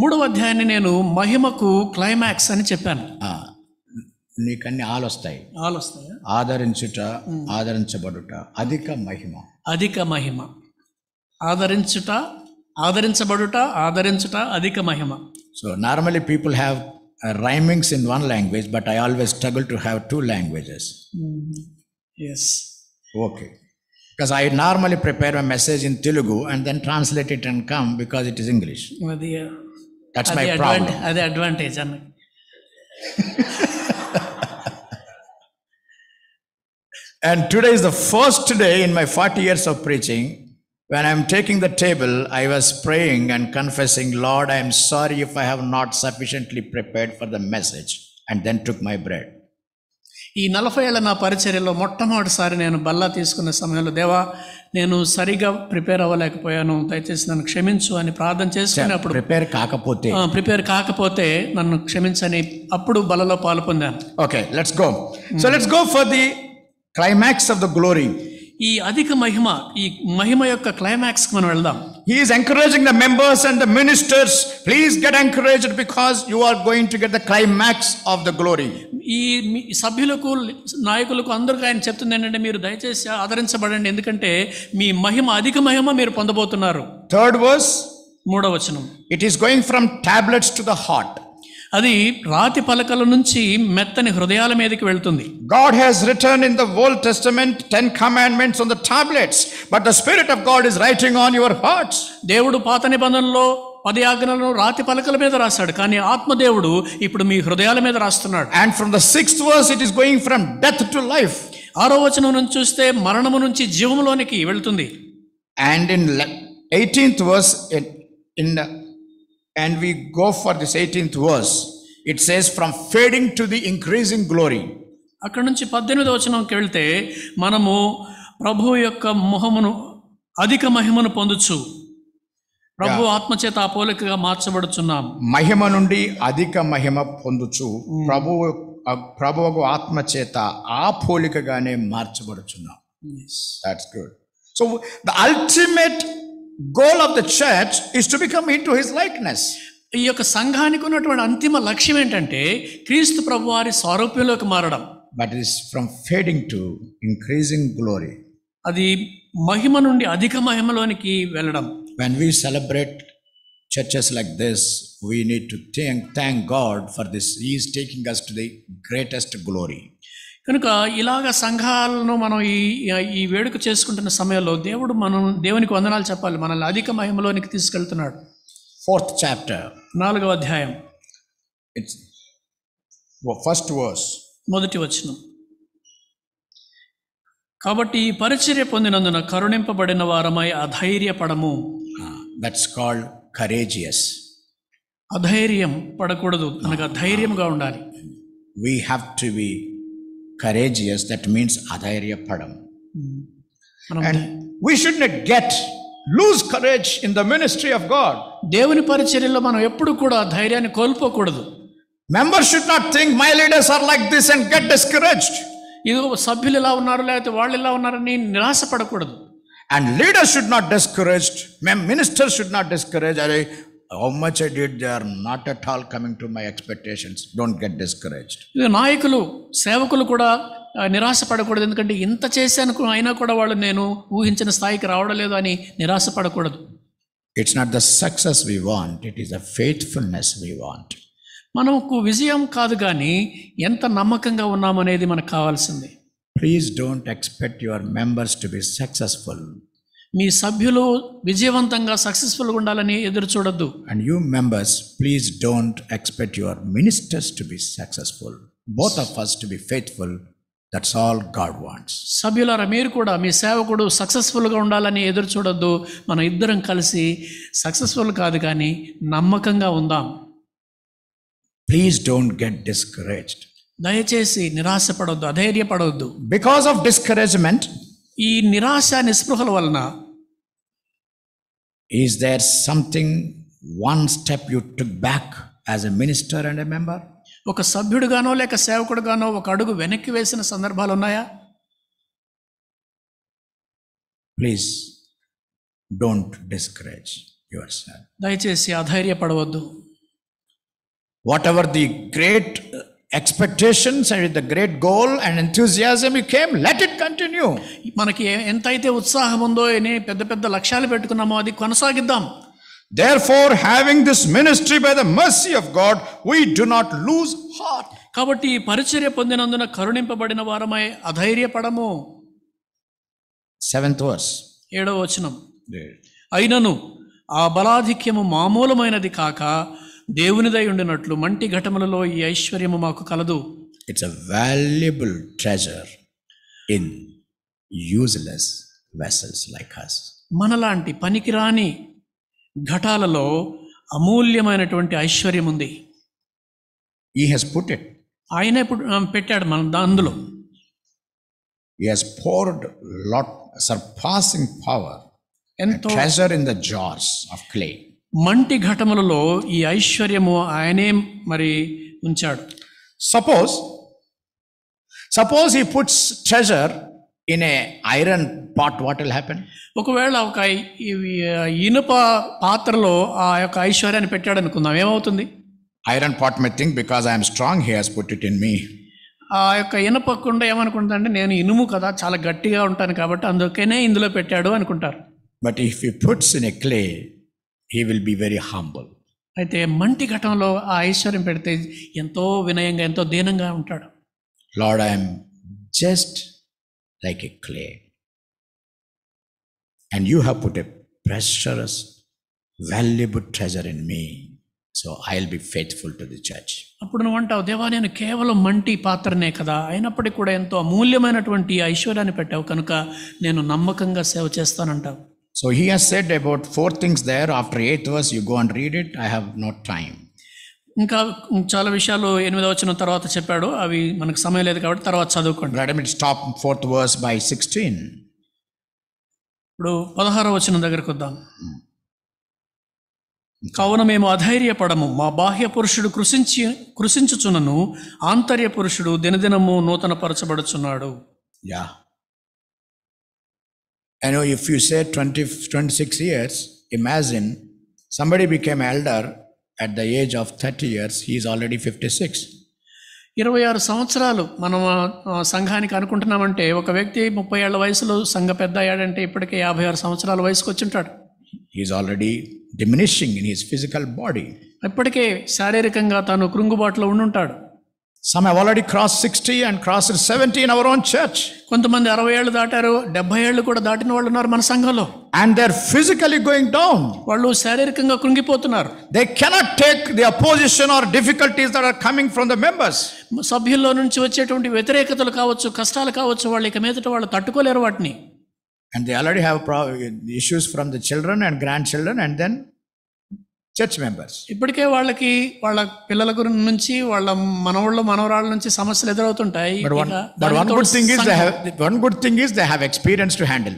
B: మూడవ అధ్యాయాన్ని నేను మహిమకు క్లైమాక్స్ అని
A: చెప్పాను నీకన్నీ ఆలొస్తాయి ఆలొస్తాయి ఆదరించుట ఆదరించబడుట అధిక మహిమ
B: అధిక మహిమ ఆదరించుట ఆదరించబడుట ఆదరించుట అధిక మహిమ so normally people have
A: rhymings in one language but I always struggle to have two languages yes okay because I normally prepare my message in Telugu and then translate it and come because it is English that's my problem
B: ಅದು advantage
A: and today is the first day in my 40 years of preaching. When I'm taking the table, I was praying and confessing, Lord, I am sorry if I have not sufficiently prepared for the message, and then took my bread.
B: ఈ నలభై ఏళ్ళ నా పరిచర్యలో మొట్టమొదటిసారి నేను బల్లా తీసుకున్న సమయంలో దేవా నేను సరిగా ప్రిపేర్ అవ్వలేకపోయాను దయచేసి నన్ను క్షమించు అని ప్రార్థన చేసుకున్నప్పుడు ప్రిపేర్ కాకపోతే ప్రిపేర్ కాకపోతే నన్ను క్షమించని అప్పుడు బలలో పాలు పొందాను okay let's go so let's go for the climax of the glory ఈ అధిక మహిమ ఈ మహిమ యొక్క క్లైమాక్స్ మనం వెళ్దాం he's encouraging
A: the members and the ministers please get encouraged because you are going to get the climax of the glory
B: ఈ సభ్యులకు నాయకులకు అందరికీ ఆయన చెప్తుంది ఏంటంటే మీరు దయచేసి ఆదరించబడండి ఎందుకంటే మీ మహిమ అధిక మహిమ మీరు పొందబోతున్నారు థర్డ్ వర్స్ మూడవ వచనం it is going from tablets to the heart అది రాతి పలకల నుంచి మెత్తని హృదయాల మీదకి వెళ్తుంది
A: God has return in the Old Testament
B: ten commandments on the tablets but the spirit of God is writing on your hearts దేవుడు పాత నిబంధనలో పది రాతి పలకల మీద రాశాడు కానీ ఆత్మదేవుడు ఇప్పుడు మీ హృదయాల మీద రాస్తున్నాడు and from the sixth verse it is going from death to life ఆరో వచనం నుంచి చూస్తే మరణము నుంచి జీవంలోనికి వెళుతుంది and in eighteenth verse
A: in and we go for this eighteenth verse it says from
B: fading to the increasing glory అక్కడ నుంచి పద్దెనిమిది వచనంకి వెళ్తే మనము ప్రభు యొక్క మొహమును అధిక మహిమను పొందొచ్చు ప్రభు ఆత్మచేత పోలికగా మార్చబడుచున్నాం
A: మహిమ నుండి అధిక మహిమ పొందుచు hmm. ప్రభు ప్రభువుకు ఆత్మచేత ఆ పోలికగానే మార్చబడుచున్నాం that's good
B: so the ultimate goal of the church is to become into his likeness ఈ యొక్క సంఘానికి ఉన్నటువంటి అంతిమ లక్ష్యం ఏంటంటే క్రీస్తు ప్రభు వారి స్వరూప్యంలోకి మారడం but is from fading to increasing glory అది మహిమ నుండి అధిక మహిమలోనికి వెళ్ళడం when we celebrate
A: churches like this, we need to thank, thank God for this. He is taking us to the greatest glory.
B: కనుక ఇలాగ సంఘాలను మనం ఈ ఈ వేడుక చేసుకుంటున్న సమయంలో దేవుడు మనం దేవునికి వందనాలు చెప్పాలి మనల్ని అధిక మహిమలోనికి తీసుకెళ్తున్నాడు ఫోర్త్ చాప్టర్ నాలుగవ అధ్యాయం ఇట్స్
A: ఫస్ట్ వర్స్
B: మొదటి వచనం కాబట్టి ఈ పరిచర్య పొందినందున కరుణింపబడిన వారమై అధైర్యపడము దట్స్ కాల్డ్ కరేజియస్ అధైర్యం పడకూడదు మనకు ధైర్యంగా ఉండాలి
A: we have to be courageous that means అధైర్యపడం and we should not get lose courage in the ministry
B: of God దేవుని పరిచర్యలో మనం ఎప్పుడు కూడా ధైర్యాన్ని కోల్పోకూడదు member should not think my leaders are like this and get discouraged ఇది సభ్యులు ఇలా ఉన్నారు లేకపోతే వాళ్ళు ఇలా
A: ఉన్నారని నిరాశపడకూడదు and leader should not discouraged మేం మినిస్టర్ షుడ్ నాట్ డిస్కరేజ్ అరే how much I did they are not at all coming to my expectations don't get
B: discouraged నాయకులు సేవకులు కూడా నిరాశపడకూడదు ఎందుకంటే ఇంత చేశాను అయినా కూడా వాళ్ళు నేను ఊహించిన స్థాయికి రావడం లేదు అని నిరాశపడకూడదు
A: it's not the success we want it is a faithfulness we want
B: మనకు విజయం కాదు కానీ ఎంత నమ్మకంగా ఉన్నామనేది మనకు కావాల్సింది please don't expect your members to be successful. మీ సభ్యులు విజయవంతంగా సక్సెస్ఫుల్గా
A: ఉండాలని ఎదురు చూడొద్దు and you members please don't expect your ministers to be successful both of us to be faithful that's all God wants
B: సభ్యులారా మీరు కూడా మీ సేవకుడు సక్సెస్ఫుల్గా ఉండాలని ఎదురు చూడొద్దు మనం ఇద్దరం కలిసి సక్సెస్ఫుల్ కాదు కానీ నమ్మకంగా ఉందాం
A: ప్లీజ్ డోంట్ గెట్ డిస్కరేజ్డ్
B: దయచేసి నిరాశపడొద్దు అధైర్యపడవద్దు బికాస్ ఆఫ్ డిస్కరేజ్మెంట్ ఈ నిరాశ నిస్పృహల వలన is there something one step you took back as a minister and a member ఒక సభ్యుడుగానో లేక సేవకుడుగానో ఒక అడుగు వెనక్కి వేసిన సందర్భాలు ఉన్నాయా
A: please don't discourage 
B: yourself దయచేసి అధైర్యపడవద్దు
A: whatever the great
B: expectations and the great goal and enthusiasm you came let it continue మనకి ఎంతైతే ఉత్సాహం ఉందో అని పెద్ద పెద్ద లక్ష్యాలు పెట్టుకున్నామో అది కొనసాగిద్దాం
A: therefore having this ministry by the mercy of God we do not lose
B: heart కాబట్టి ఈ పరిచర్య పొందినందున కరుణింపబడిన వారమై అధైర్యపడము సెవెంత్ వర్స్ ఏడవ వచనం అయినను ఆ బలాధిక్యము మామూలమైనది కాక దేవునిదై ఉండినట్లు మంటి ఘటములలో ఈ ఐశ్వర్యము మాకు కలదు
A: it's a valuable treasure in useless vessels like us
B: మనలాంటి పనికిరాని ఘటాలలో అమూల్యమైనటువంటి ఐశ్వర్యం ఉంది ఈ హెస్ పుట్ ఇట్ ఆయన పెట్టాడు మనం అందులో
A: ఈ he's poured lot surpassing power ఎంతో treasure in the jars of clay
B: మంటి ఘటములలో ఈ ఐశ్వర్యము ఆయనే మరి ఉంచాడు సపోజ్ సపోజ్ ఈ puts treasure in a iron pot what will happen ఒకవేళ ఒక ఇనుప పాత్రలో ఆ యొక్క ఐశ్వర్యాన్ని పెట్టాడు అనుకుందాం ఏమవుతుంది iron pot my think because I'm strong
A: he has put it in me
B: ఆ యొక్క ఇనుపకుండా ఏమనుకుంటారంటే నేను ఇనుము కదా చాలా గట్టిగా ఉంటాను కాబట్టి అందుకనే ఇందులో పెట్టాడు అనుకుంటారు
A: but if you puts in a clay he will be very humble
B: అయితే మంటి ఘటంలో ఆ ఐశ్వర్యం పెడితే ఎంతో వినయంగా ఎంతో దీనంగా ఉంటాడు
A: Lord I'm just like a clay and you have put a precious valuable treasure in me so I will be faithful to the church
B: అప్పుడు నువ్వు అంటావు దేవా నేను కేవలం మంటి పాత్రనే కదా అయినప్పటికీ కూడా ఎంతో అమూల్యమైనటువంటి ఐశ్వర్యాన్ని పెట్టావు కనుక నేను నమ్మకంగా సేవ చేస్తానంటావు
A: so he has said about four things there after eighth verse you go and read it I have no time.
B: ఇంకా చాలా విషయాలు ఎనిమిది వచ్చిన తర్వాత చెప్పాడు అవి మనకు సమయం లేదు కాబట్టి తర్వాత చదువుకోండి let me stop fourth verse by sixteen ఇప్పుడు 16 వచనం దగ్గరకు వద్దాం hmm. కావున మేము అధైర్యపడము మా బాహ్య పురుషుడు కృషించి కృషించుచునను ఆంతర్య పురుషుడు దినదినము నూతన పరచబడుచున్నాడు yeah
A: And if you say 20, 26 years, imagine somebody became elder at the age of 30 years, he is already 56.
B: ఇరవై ఆరు సంవత్సరాలు మనం సంఘానికి అనుకుంటున్నామంటే ఒక వ్యక్తి ముప్పై ఏళ్ళ వయసులో సంఘ పెద్ద అయ్యాడంటే ఇప్పటికే యాభై ఆరు సంవత్సరాల వయసుకు వచ్చింటాడు is already diminishing in his physical body ఇప్పటికే శారీరకంగా తాను కృంగుబాటులో ఉండుంటాడు Some have already crossed 60 and crossed 70 in our own church. కొంతమంది 60 ఏళ్లు దాటారు 70 ఏళ్లు కూడా దాటిన వాళ్ళు ఉన్నారు మన సంఘంలో. And they are physically going down. వాళ్ళు శారీరకంగా కుంగిపోతున్నారు. They cannot take the opposition or difficulties that are coming from the members. సభ్యుల్లో నుంచి వచ్చేటువంటి వ్యతిరేకతలు కావచ్చు కష్టాలు కావచ్చు వాళ్ళ ఇక మీదట వాళ్ళు తట్టుకోలేరు వాటిని.
A: And they already have issues from the children and grandchildren and then church members
B: ఇప్పటికే వాళ్ళకి వాళ్ళ పిల్లల గురించి నుంచి వాళ్ళ మనవాళ్ళు మనవరాళ్ళ నుంచి సమస్యలు ఎదురవుతుంటాయి one good thing is they have
A: one good is have
B: experience to handle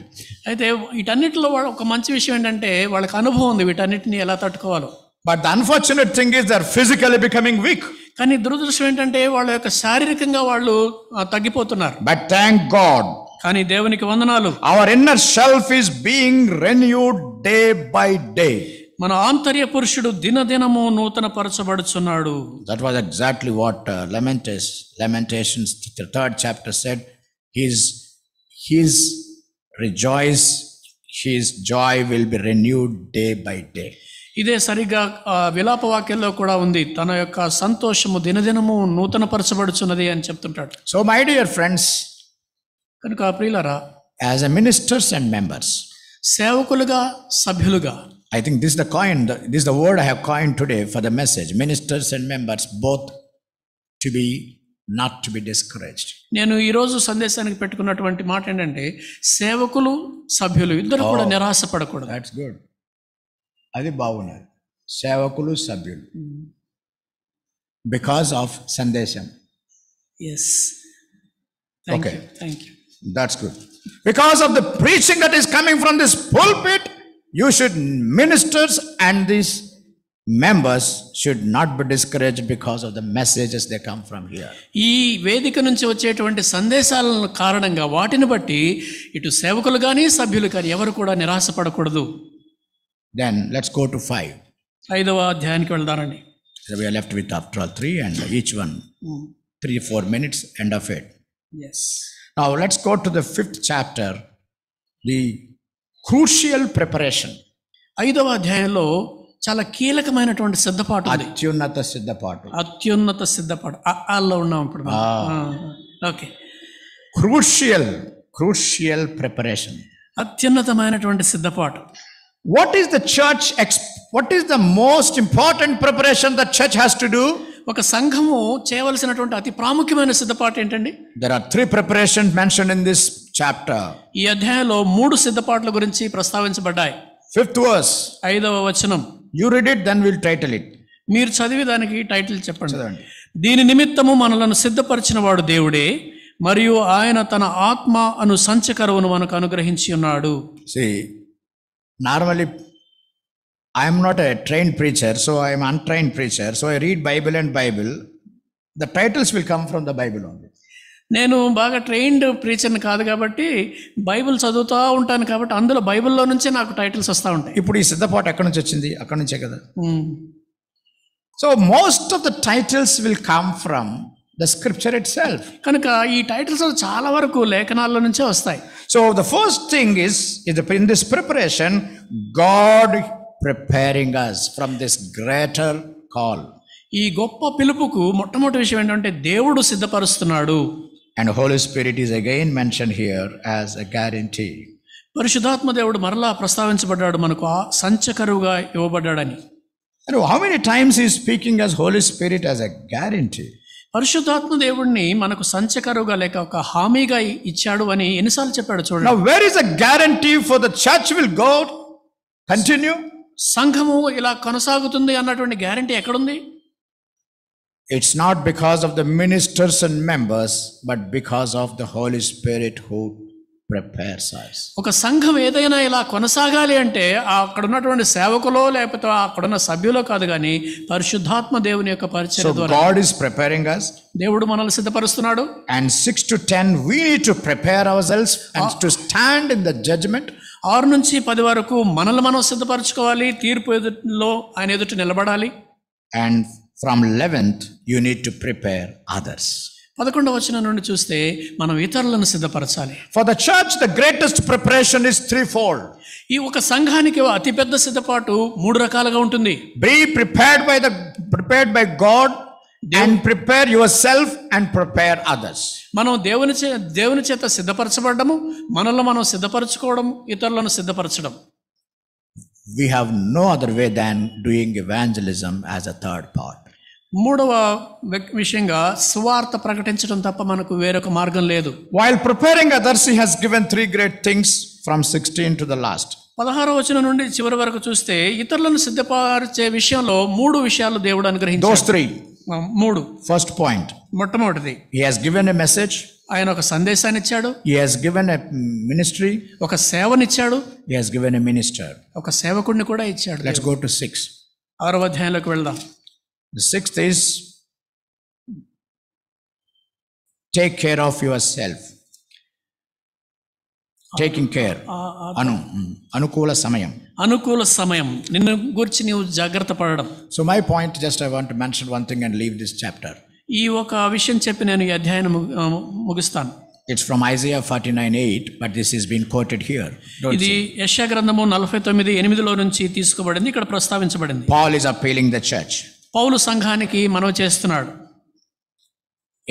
B: అయితే వీటన్నిటిలో ఒక మంచి విషయం ఏంటంటే వాళ్ళకి అనుభవం ఉంది వీటన్నిటిని ఎలా తట్టుకోవాలో but the unfortunate thing is their physically becoming weak కానీ దురదృష్టం ఏంటంటే వాళ్ళ యొక్క శారీరకంగా వాళ్ళు తగ్గిపోతున్నారు బట్ థ్యాంక్ గాడ్ కానీ దేవునికి వందనాలు our inner self is being renewed day by day మన ఆంతర్య పురుషుడు దినదినము నూతన పరచబడుచున్నాడు that was exactly what
A: laments lamentations third chapter said his his rejoice his joy will be renewed day by day
B: ఇదే సరిగ్గా విలాప వాక్యంలో కూడా ఉంది తన యొక్క సంతోషము దినదినము నూతన పరచబడుచున్నది అని చెప్తుంటాడు సో మై డియర్ ఫ్రెండ్స్ కనుక ప్రియులరా as a ministers and members సేవకులుగా సభ్యులుగా I think this is the
A: coin, this is the word I have coined today for the message. Ministers and members both to be not to be discouraged
B: నేను ఈరోజు సందేశానికి పెట్టుకున్నటువంటి మాట ఏంటంటే సేవకులు సభ్యులు ఇద్దరు కూడా నిరాశ పడకూడదు దాట్స్ గుడ్ అది
A: బాగున్నది సేవకులు సభ్యులు బికాస్ ఆఫ్ సందేశం yes
B: okay thank you
A: that's good because of the preaching that is coming from this pulpit you should, ministers and these members should not be discouraged because of the messages they come from here.
B: ఈ వేదిక నుంచి వచ్చేటువంటి సందేశాల కారణంగా వాటిని బట్టి ఇటు సేవకులు కానీ సభ్యులు కానీ ఎవరు కూడా నిరాశపడకూడదు
A: then let's go to five
B: ఐదవ అధ్యాయానికి వెళ్దారండి
A: So we are left with after all three and each one three hmm. four three four minutes end of it yes now let's go to the fifth chapter
B: the crucial preparation ఐదవ అధ్యాయంలో చాలా కీలకమైనటువంటి సిద్ధపాటు అత్యున్నత సిద్ధపాటు అత్యున్నత సిద్ధపాటు అల్లో ఉన్నాం ఇప్పుడు ఓకే క్రూషియల్ క్రూషియల్ ప్రిపరేషన్ అత్యున్నతమైనటువంటి సిద్ధపాటు what is the church ex what is the most important preparation the church has to do ఒక సంఘము చేయవలసినటువంటి అతి ప్రాముఖ్యమైన సిద్ధపాటు ఏంటండి there
A: are three preparation mention in this
B: chapter ఈ అధ్యాయంలో మూడు సిద్ధపాట్ల గురించి ప్రస్తావించబడ్డాయి ఫిఫ్త్ వర్స్ ఐదవ వచనం you read it then will title it మీరు చదివి దానికి టైటిల్ చెప్పండి దీని నిమిత్తము మనలను సిద్ధపరిచిన వాడు దేవుడే మరియు ఆయన తన ఆత్మ అను సంచకరువును మనకు అనుగ్రహించి ఉన్నాడు see normally I'm
A: not a train preacher so I'm train preacher so I read Bible and Bible the titles will come from the Bible only
B: నేను బాగా ట్రైన్డ్ ప్రీచర్ని కాదు కాబట్టి బైబిల్ చదువుతూ ఉంటాను కాబట్టి అందులో బైబిల్లో నుంచే నాకు టైటిల్స్ వస్తూ ఉంటాయి ఇప్పుడు ఈ సిద్ధపాటు ఎక్కడి నుంచి వచ్చింది అక్కడి నుంచే కదా so most of the titles will come from the scripture itself కనుక ఈ టైటిల్స్ చాలా వరకు లేఖనాల్లో నుంచే వస్తాయి so
A: the first thing is is in this preparation God preparing us from this greater call ఈ గొప్ప పిలుపుకు మొట్టమొదటి విషయం ఏంటంటే దేవుడు సిద్ధపరుస్తున్నాడు and Holy Spirit is again mention here as a guarantee
B: పరిశుధాత్మ దేవుడు మరలా ప్రస్తావించబడ్డాడు మనకు ఆ సంచకరువుగా ఇవ్వబడ్డాడని
A: అండ్ హౌ మెనీ టైమ్స్ ఈ speaking as Holy Spirit as a guarantee
B: పరిశుద్ధాత్మ దేవుడిని మనకు సంచకరుగా లేక ఒక హామీగా ఇచ్చాడు అని ఎన్నిసార్లు చెప్పాడు చూడండి where is a guarantee for the church will go continue సంఘము ఇలా కొనసాగుతుంది అన్నటువంటి గ్యారంటీ ఎక్కడుంది
A: it's not because of the ministers and members but because of the Holy Spirit who prepares us
B: ఒక సంఘం ఏదైనా ఇలా కొనసాగాలి అంటే అక్కడ ఉన్నటువంటి సేవకులో లేకపోతే అక్కడ ఉన్న సభ్యులో కాదు కానీ పరిశుద్ధాత్మ దేవుని యొక్క పరిచయం ద్వారా గాడ్
A: ఇస్ ప్రిపేరింగ్ us
B: దేవుడు మనల్ని సిద్ధపరుస్తున్నాడు and 6 to 10 we to prepare prepare ourselves and to stand in the judgment ఆరు నుంచి పది వరకు మనల్ని మనం సిద్ధపరచుకోవాలి తీర్పు ఎదుటిలో ఆయన ఎదుటి నిలబడాలి and
A: from eleventh you need to prepare others
B: పదకొండవ వచనం నుండి చూస్తే మనం ఇతరులను సిద్ధపరచాలి for the church the greatest preparation is threefold ఈ ఒక సంఘానికి అతిపెద్ద సిద్ధపాటు మూడు రకాలుగా ఉంటుంది be prepared by the prepared by God and prepare yourself and prepare others మనం దేవుని చే దేవుని చేత సిద్ధపరచబడము మనల్ని మనం సిద్ధపరచుకోవడం ఇతరులను సిద్ధపరచడం
A: we have no other way than doing evangelism as a third part
B: మూడవ విషయంగా సువార్త ప్రకటించడం తప్ప మనకు వేరొక మార్గం లేదు while preparing others he has given three great
A: things from sixteen to the last
B: పదహారు వచనం నుండి చివరి వరకు చూస్తే ఇతరులను సిద్ధపరిచే విషయంలో మూడు విషయాలు దేవుడు అనుగ్రహించారు
A: మూడు ఫస్ట్ పాయింట్ మొట్టమొదటిది he
B: has given a message ఆయన ఒక సందేశాన్ని ఇచ్చాడు
A: he has given a ministry
B: ఒక సేవనిచ్చాడు he has given a minister ఒక సేవకుడిని కూడా ఇచ్చాడు లెట్స్ గో టు 6 ఆరవ అధ్యాయంలోకి వెళ్దాం The sixth is
A: take care of yourself. Taking care.
B: Anu.
A: Anukula samayam.
B: Anukula samayam. So my
A: point, just I want to mention one thing and leave this chapter. It's from Isaiah forty nine eight, but this has been
B: quoted here. Don't Paul is appealing the church. పౌలు సంఘానికి మనవి చేస్తున్నాడు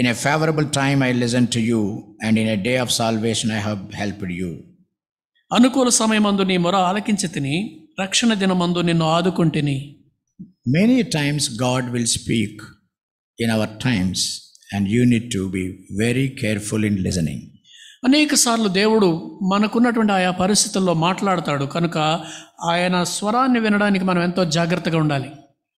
A: in a favourable time I listen to you and in a day of salvation I have helped you
B: అనుకూల సమయమందు నీ మొర ఆలకించి తిని రక్షణ దినమందు నిన్ను ఆదుకుంటుని
A: many times God will speak in our times and you to be very careful in listening
B: అనేక సార్లు దేవుడు మనకున్నటువంటి ఆయా పరిస్థితుల్లో మాట్లాడతాడు కనుక ఆయన స్వరాన్ని వినడానికి మనం ఎంతో జాగ్రత్తగా ఉండాలి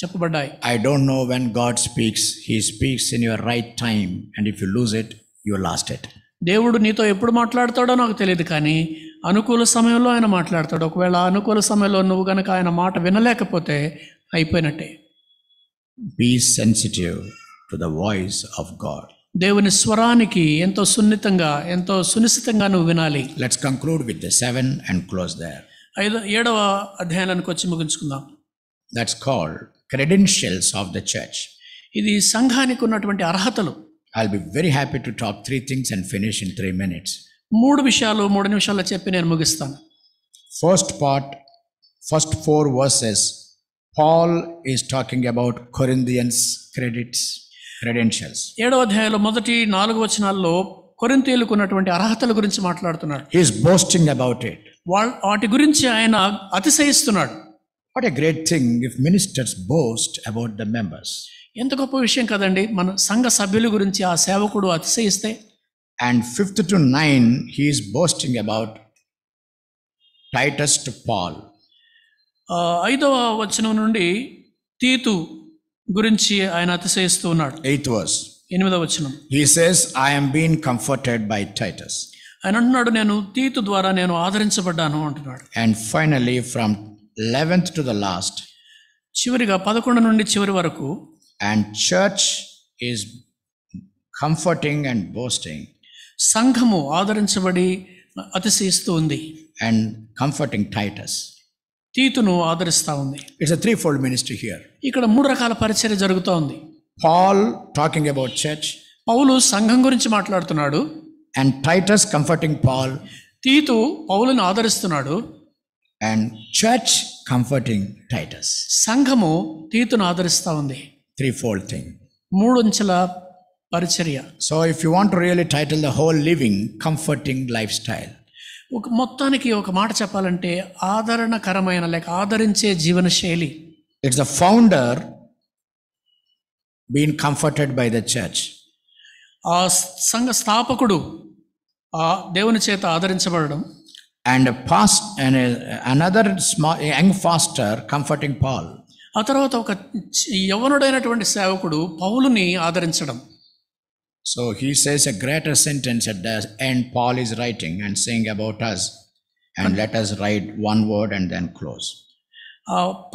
B: చెప్పబడ్డాయి
A: I don't know when God speaks he speaks in your right time and if you lose it you lost it
B: దేవుడు నీతో ఎప్పుడు మాట్లాడతాడో నాకు తెలియదు కానీ అనుకూల సమయంలో ఆయన మాట్లాడతాడు ఒకవేళ అనుకూల సమయంలో నువ్వు కనుక ఆయన మాట వినలేకపోతే అయిపోయినట్టే
A: be sensitive to the voice of God
B: దేవుని స్వరానికి ఎంతో సున్నితంగా ఎంతో సునిశ్చితంగా నువ్వు వినాలి let's conclude with the seven and close there ఐదో ఏడవ అధ్యాయానికి వచ్చి ముగించుకుందాం
A: that's called credentials of the church
B: ఇది సంఘానికి ఉన్నటువంటి అర్హతలు
A: I be very happy to talk three things and finish in three minutes
B: మూడు విషయాలు మూడు నిమిషాల్లో చెప్పి నేను ముగిస్తాను
A: first part first four verses Paul is talking about Corinthians credits credentials
B: ఏడవ అధ్యాయంలో మొదటి నాలుగు వచనాల్లో కొరింతీయులకు ఉన్నటువంటి అర్హతల గురించి మాట్లాడుతున్నాడు
A: ఈస్ బోస్టింగ్ అబౌట్ ఇట్
B: వాటి గురించి ఆయన అతిశయిస్తున్నాడు what a great thing if
A: ministers boast about the members
B: ఎంత గొప్ప విషయం కదండి మన సంఘ సభ్యుల గురించి
A: ఆ సేవకుడు అతిశయిస్తే and fifth to nine he's boasting about Titus to Paul
B: ఐదవ వచనం నుండి తీతు గురించి ఆయన అతిశయిస్తూ ఉన్నాడు ఎయిత్ వర్స్ ఎనిమిదవ వచనం he says I'm been
A: comforted by Titus
B: ఆయన అంటున్నాడు నేను తీతు ద్వారా నేను ఆదరించబడ్డాను అంటున్నాడు and finally from eleventh to the last చివరిగా పదకొండు నుండి చివరి వరకు and church is comforting and boasting సంఘము ఆదరించబడి అతిశయిస్తూ
A: ఉంది అండ్ కంఫర్టింగ్ టైటస్
B: తీతును ఆదరిస్తూ ఉంది it's three fold ministry here ఇక్కడ మూడు రకాల పరిచర్య జరుగుతూ ఉంది పాల్ టాకింగ్ అబౌట్ చర్చ్ పౌలు సంఘం గురించి మాట్లాడుతున్నాడు అండ్ టైటస్ కంఫర్టింగ్ పాల్ తీతు పౌలను ఆదరిస్తున్నాడు అండ్ చర్చ్ కంఫర్టింగ్ టైటస్ సంఘము తీతును ఆదరిస్తా ఉంది
A: త్రీ ఫోల్డ్ థింగ్
B: మూడొంచెల పరిచర్య
A: so if you want really title the whole living comforting lifestyle
B: ఒక మొత్తానికి ఒక మాట చెప్పాలంటే ఆదరణకరమైన లేక ఆదరించే జీవన శైలి
A: it's the founder been comforted by the church
B: ఆ సంఘ స్థాపకుడు ఆ దేవుని చేత ఆదరించబడడం
A: and past another small young pastor comforting Paul
B: ఆ తర్వాత ఒక యవనుడైనటువంటి సేవకుడు పౌలుని ఆదరించడం
A: so he says a greater sentence at and Paul is writing and sing about us and let us write one word and then close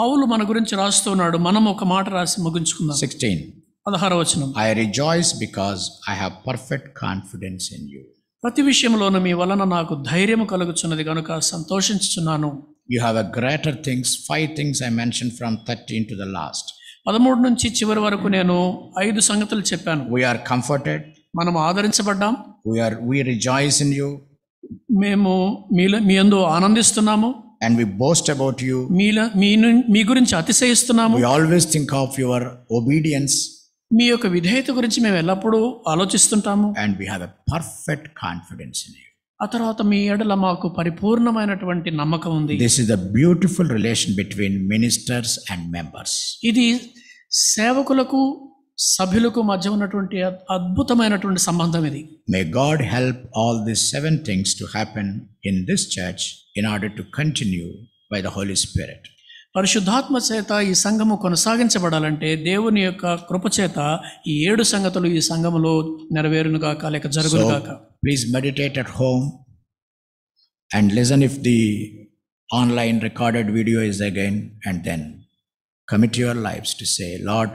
B: పౌలు మన గురించి రాస్తున్నాడు మనం ఒక మాట రాసి ముగించుకుందాం సిక్స్టీన్ పదహార వచనం I rejoice because
A: I have perfect confidence in you
B: ప్రతి విషయంలోనూ మీ వలన నాకు ధైర్యం కలుగుచున్నది కనుక సంతోషించుచున్నాను you have a greater things five things I mention from thirteen to the last పదమూడు నుంచి చివరి వరకు నేను ఐదు సంగతులు చెప్పాను వీఆర్ కంఫర్టెడ్ మనం ఆదరించబడ్డాం we're we rejoice in you మేము మీలో మీ అందు ఆనందిస్తున్నాము and we boast about you మీలో మీ మీ గురించి అతిశయిస్తున్నాము we always think of your obedience మీ యొక్క విధేయత గురించి మేము ఎల్లప్పుడూ ఆలోచిస్తుంటాము and we have a perfect confidence in you ఆ తర్వాత మీ ఎడల మాకు
A: పరిపూర్ణమైనటువంటి నమ్మకం ఉంది this is the beautiful relation between ministers and
B: members ఇది సేవకులకు సభ్యులకు మధ్య ఉన్నటువంటి అద్భుతమైనటువంటి సంబంధం ఇది
A: may God help all this seven things to happen in this
B: church in order to continue by the Holy Spirit పరిశుద్ధాత్మ చేత ఈ సంఘము కొనసాగించబడాలంటే దేవుని యొక్క కృపచేత ఈ ఏడు సంగతులు ఈ సంఘములో నెరవేరునుగాక లేక జరుగునుగాక
A: please meditate at home and listen if the online recorded video is again and then commit your life to say Lord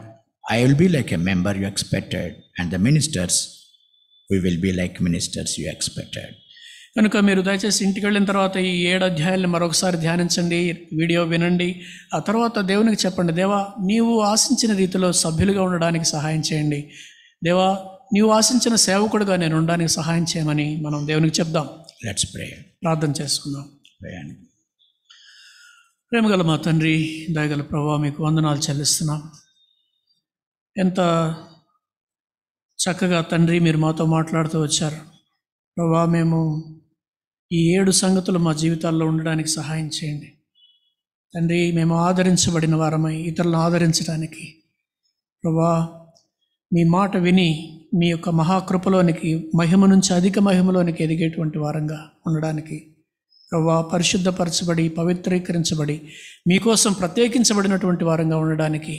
A: I will be like a member you expected and the ministers we will be like ministers you expected
B: కనుక మీరు దయచేసి ఇంటికి వెళ్ళిన తర్వాత ఈ ఏడు అధ్యాయాన్ని మరొకసారి ధ్యానించండి వీడియో వినండి ఆ తర్వాత దేవునికి చెప్పండి దేవా నీవు ఆశించిన రీతిలో సభ్యులుగా ఉండడానికి సహాయం చేయండి దేవా నీవు ఆశించిన సేవకుడుగా నేను ఉండడానికి సహాయం చేయమని మనం దేవునికి చెప్దాం లెట్స్ ప్రే ప్రార్థన చేసుకుందాం ప్రేమ ప్రేమగల మా తండ్రి దయగల ప్రభావ మీకు వందనాలు చెల్లిస్తున్నాం ఎంత చక్కగా తండ్రి మీరు మాతో మాట్లాడుతూ వచ్చారు ప్రభా మేము ఈ ఏడు సంగతులు మా జీవితాల్లో ఉండడానికి సహాయం చేయండి తండ్రి మేము ఆదరించబడిన వారమై ఇతరులను ఆదరించడానికి ప్రభా మీ మాట విని మీ యొక్క మహాకృపలోనికి మహిమ నుంచి అధిక మహిమలోనికి ఎదిగేటువంటి వారంగా ఉండడానికి ప్రభా పరిశుద్ధపరచబడి పవిత్రీకరించబడి మీకోసం ప్రత్యేకించబడినటువంటి వారంగా ఉండడానికి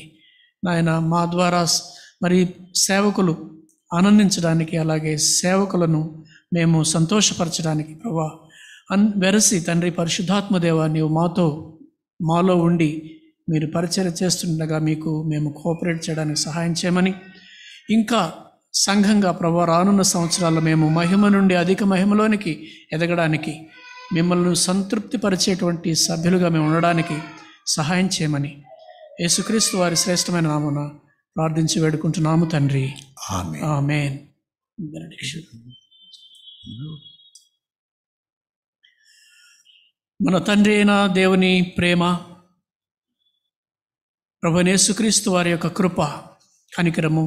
B: నాయన మా ద్వారా మరి సేవకులు ఆనందించడానికి అలాగే సేవకులను మేము సంతోషపరచడానికి ప్రభా అన్ వెరసి తండ్రి పరిశుద్ధాత్మదేవ నీవు మాతో మాలో ఉండి మీరు పరిచయం చేస్తుండగా మీకు మేము కోఆపరేట్ చేయడానికి సహాయం చేయమని ఇంకా సంఘంగా ప్రభా రానున్న సంవత్సరాల్లో మేము మహిమ నుండి అధిక మహిమలోనికి ఎదగడానికి మిమ్మల్ని సంతృప్తిపరిచేటువంటి సభ్యులుగా మేము ఉండడానికి సహాయం చేయమని యేసుక్రీస్తు వారి శ్రేష్టమైన నామున ప్రార్థించి వేడుకుంటున్నాము తండ్రి ఆమె మన తండ్రి అయిన దేవుని ప్రేమ ప్రభునేసుక్రీస్తు వారి యొక్క కృప కనికరము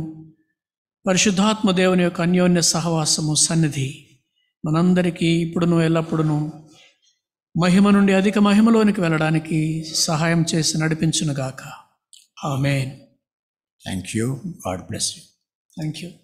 B: పరిశుద్ధాత్మ దేవుని యొక్క అన్యోన్య సహవాసము సన్నిధి మనందరికీ ఇప్పుడును ఎల్లప్పుడును మహిమ నుండి అధిక మహిమలోనికి వెళ్ళడానికి సహాయం చేసి నడిపించునుగాక amen thank you God bless you thank you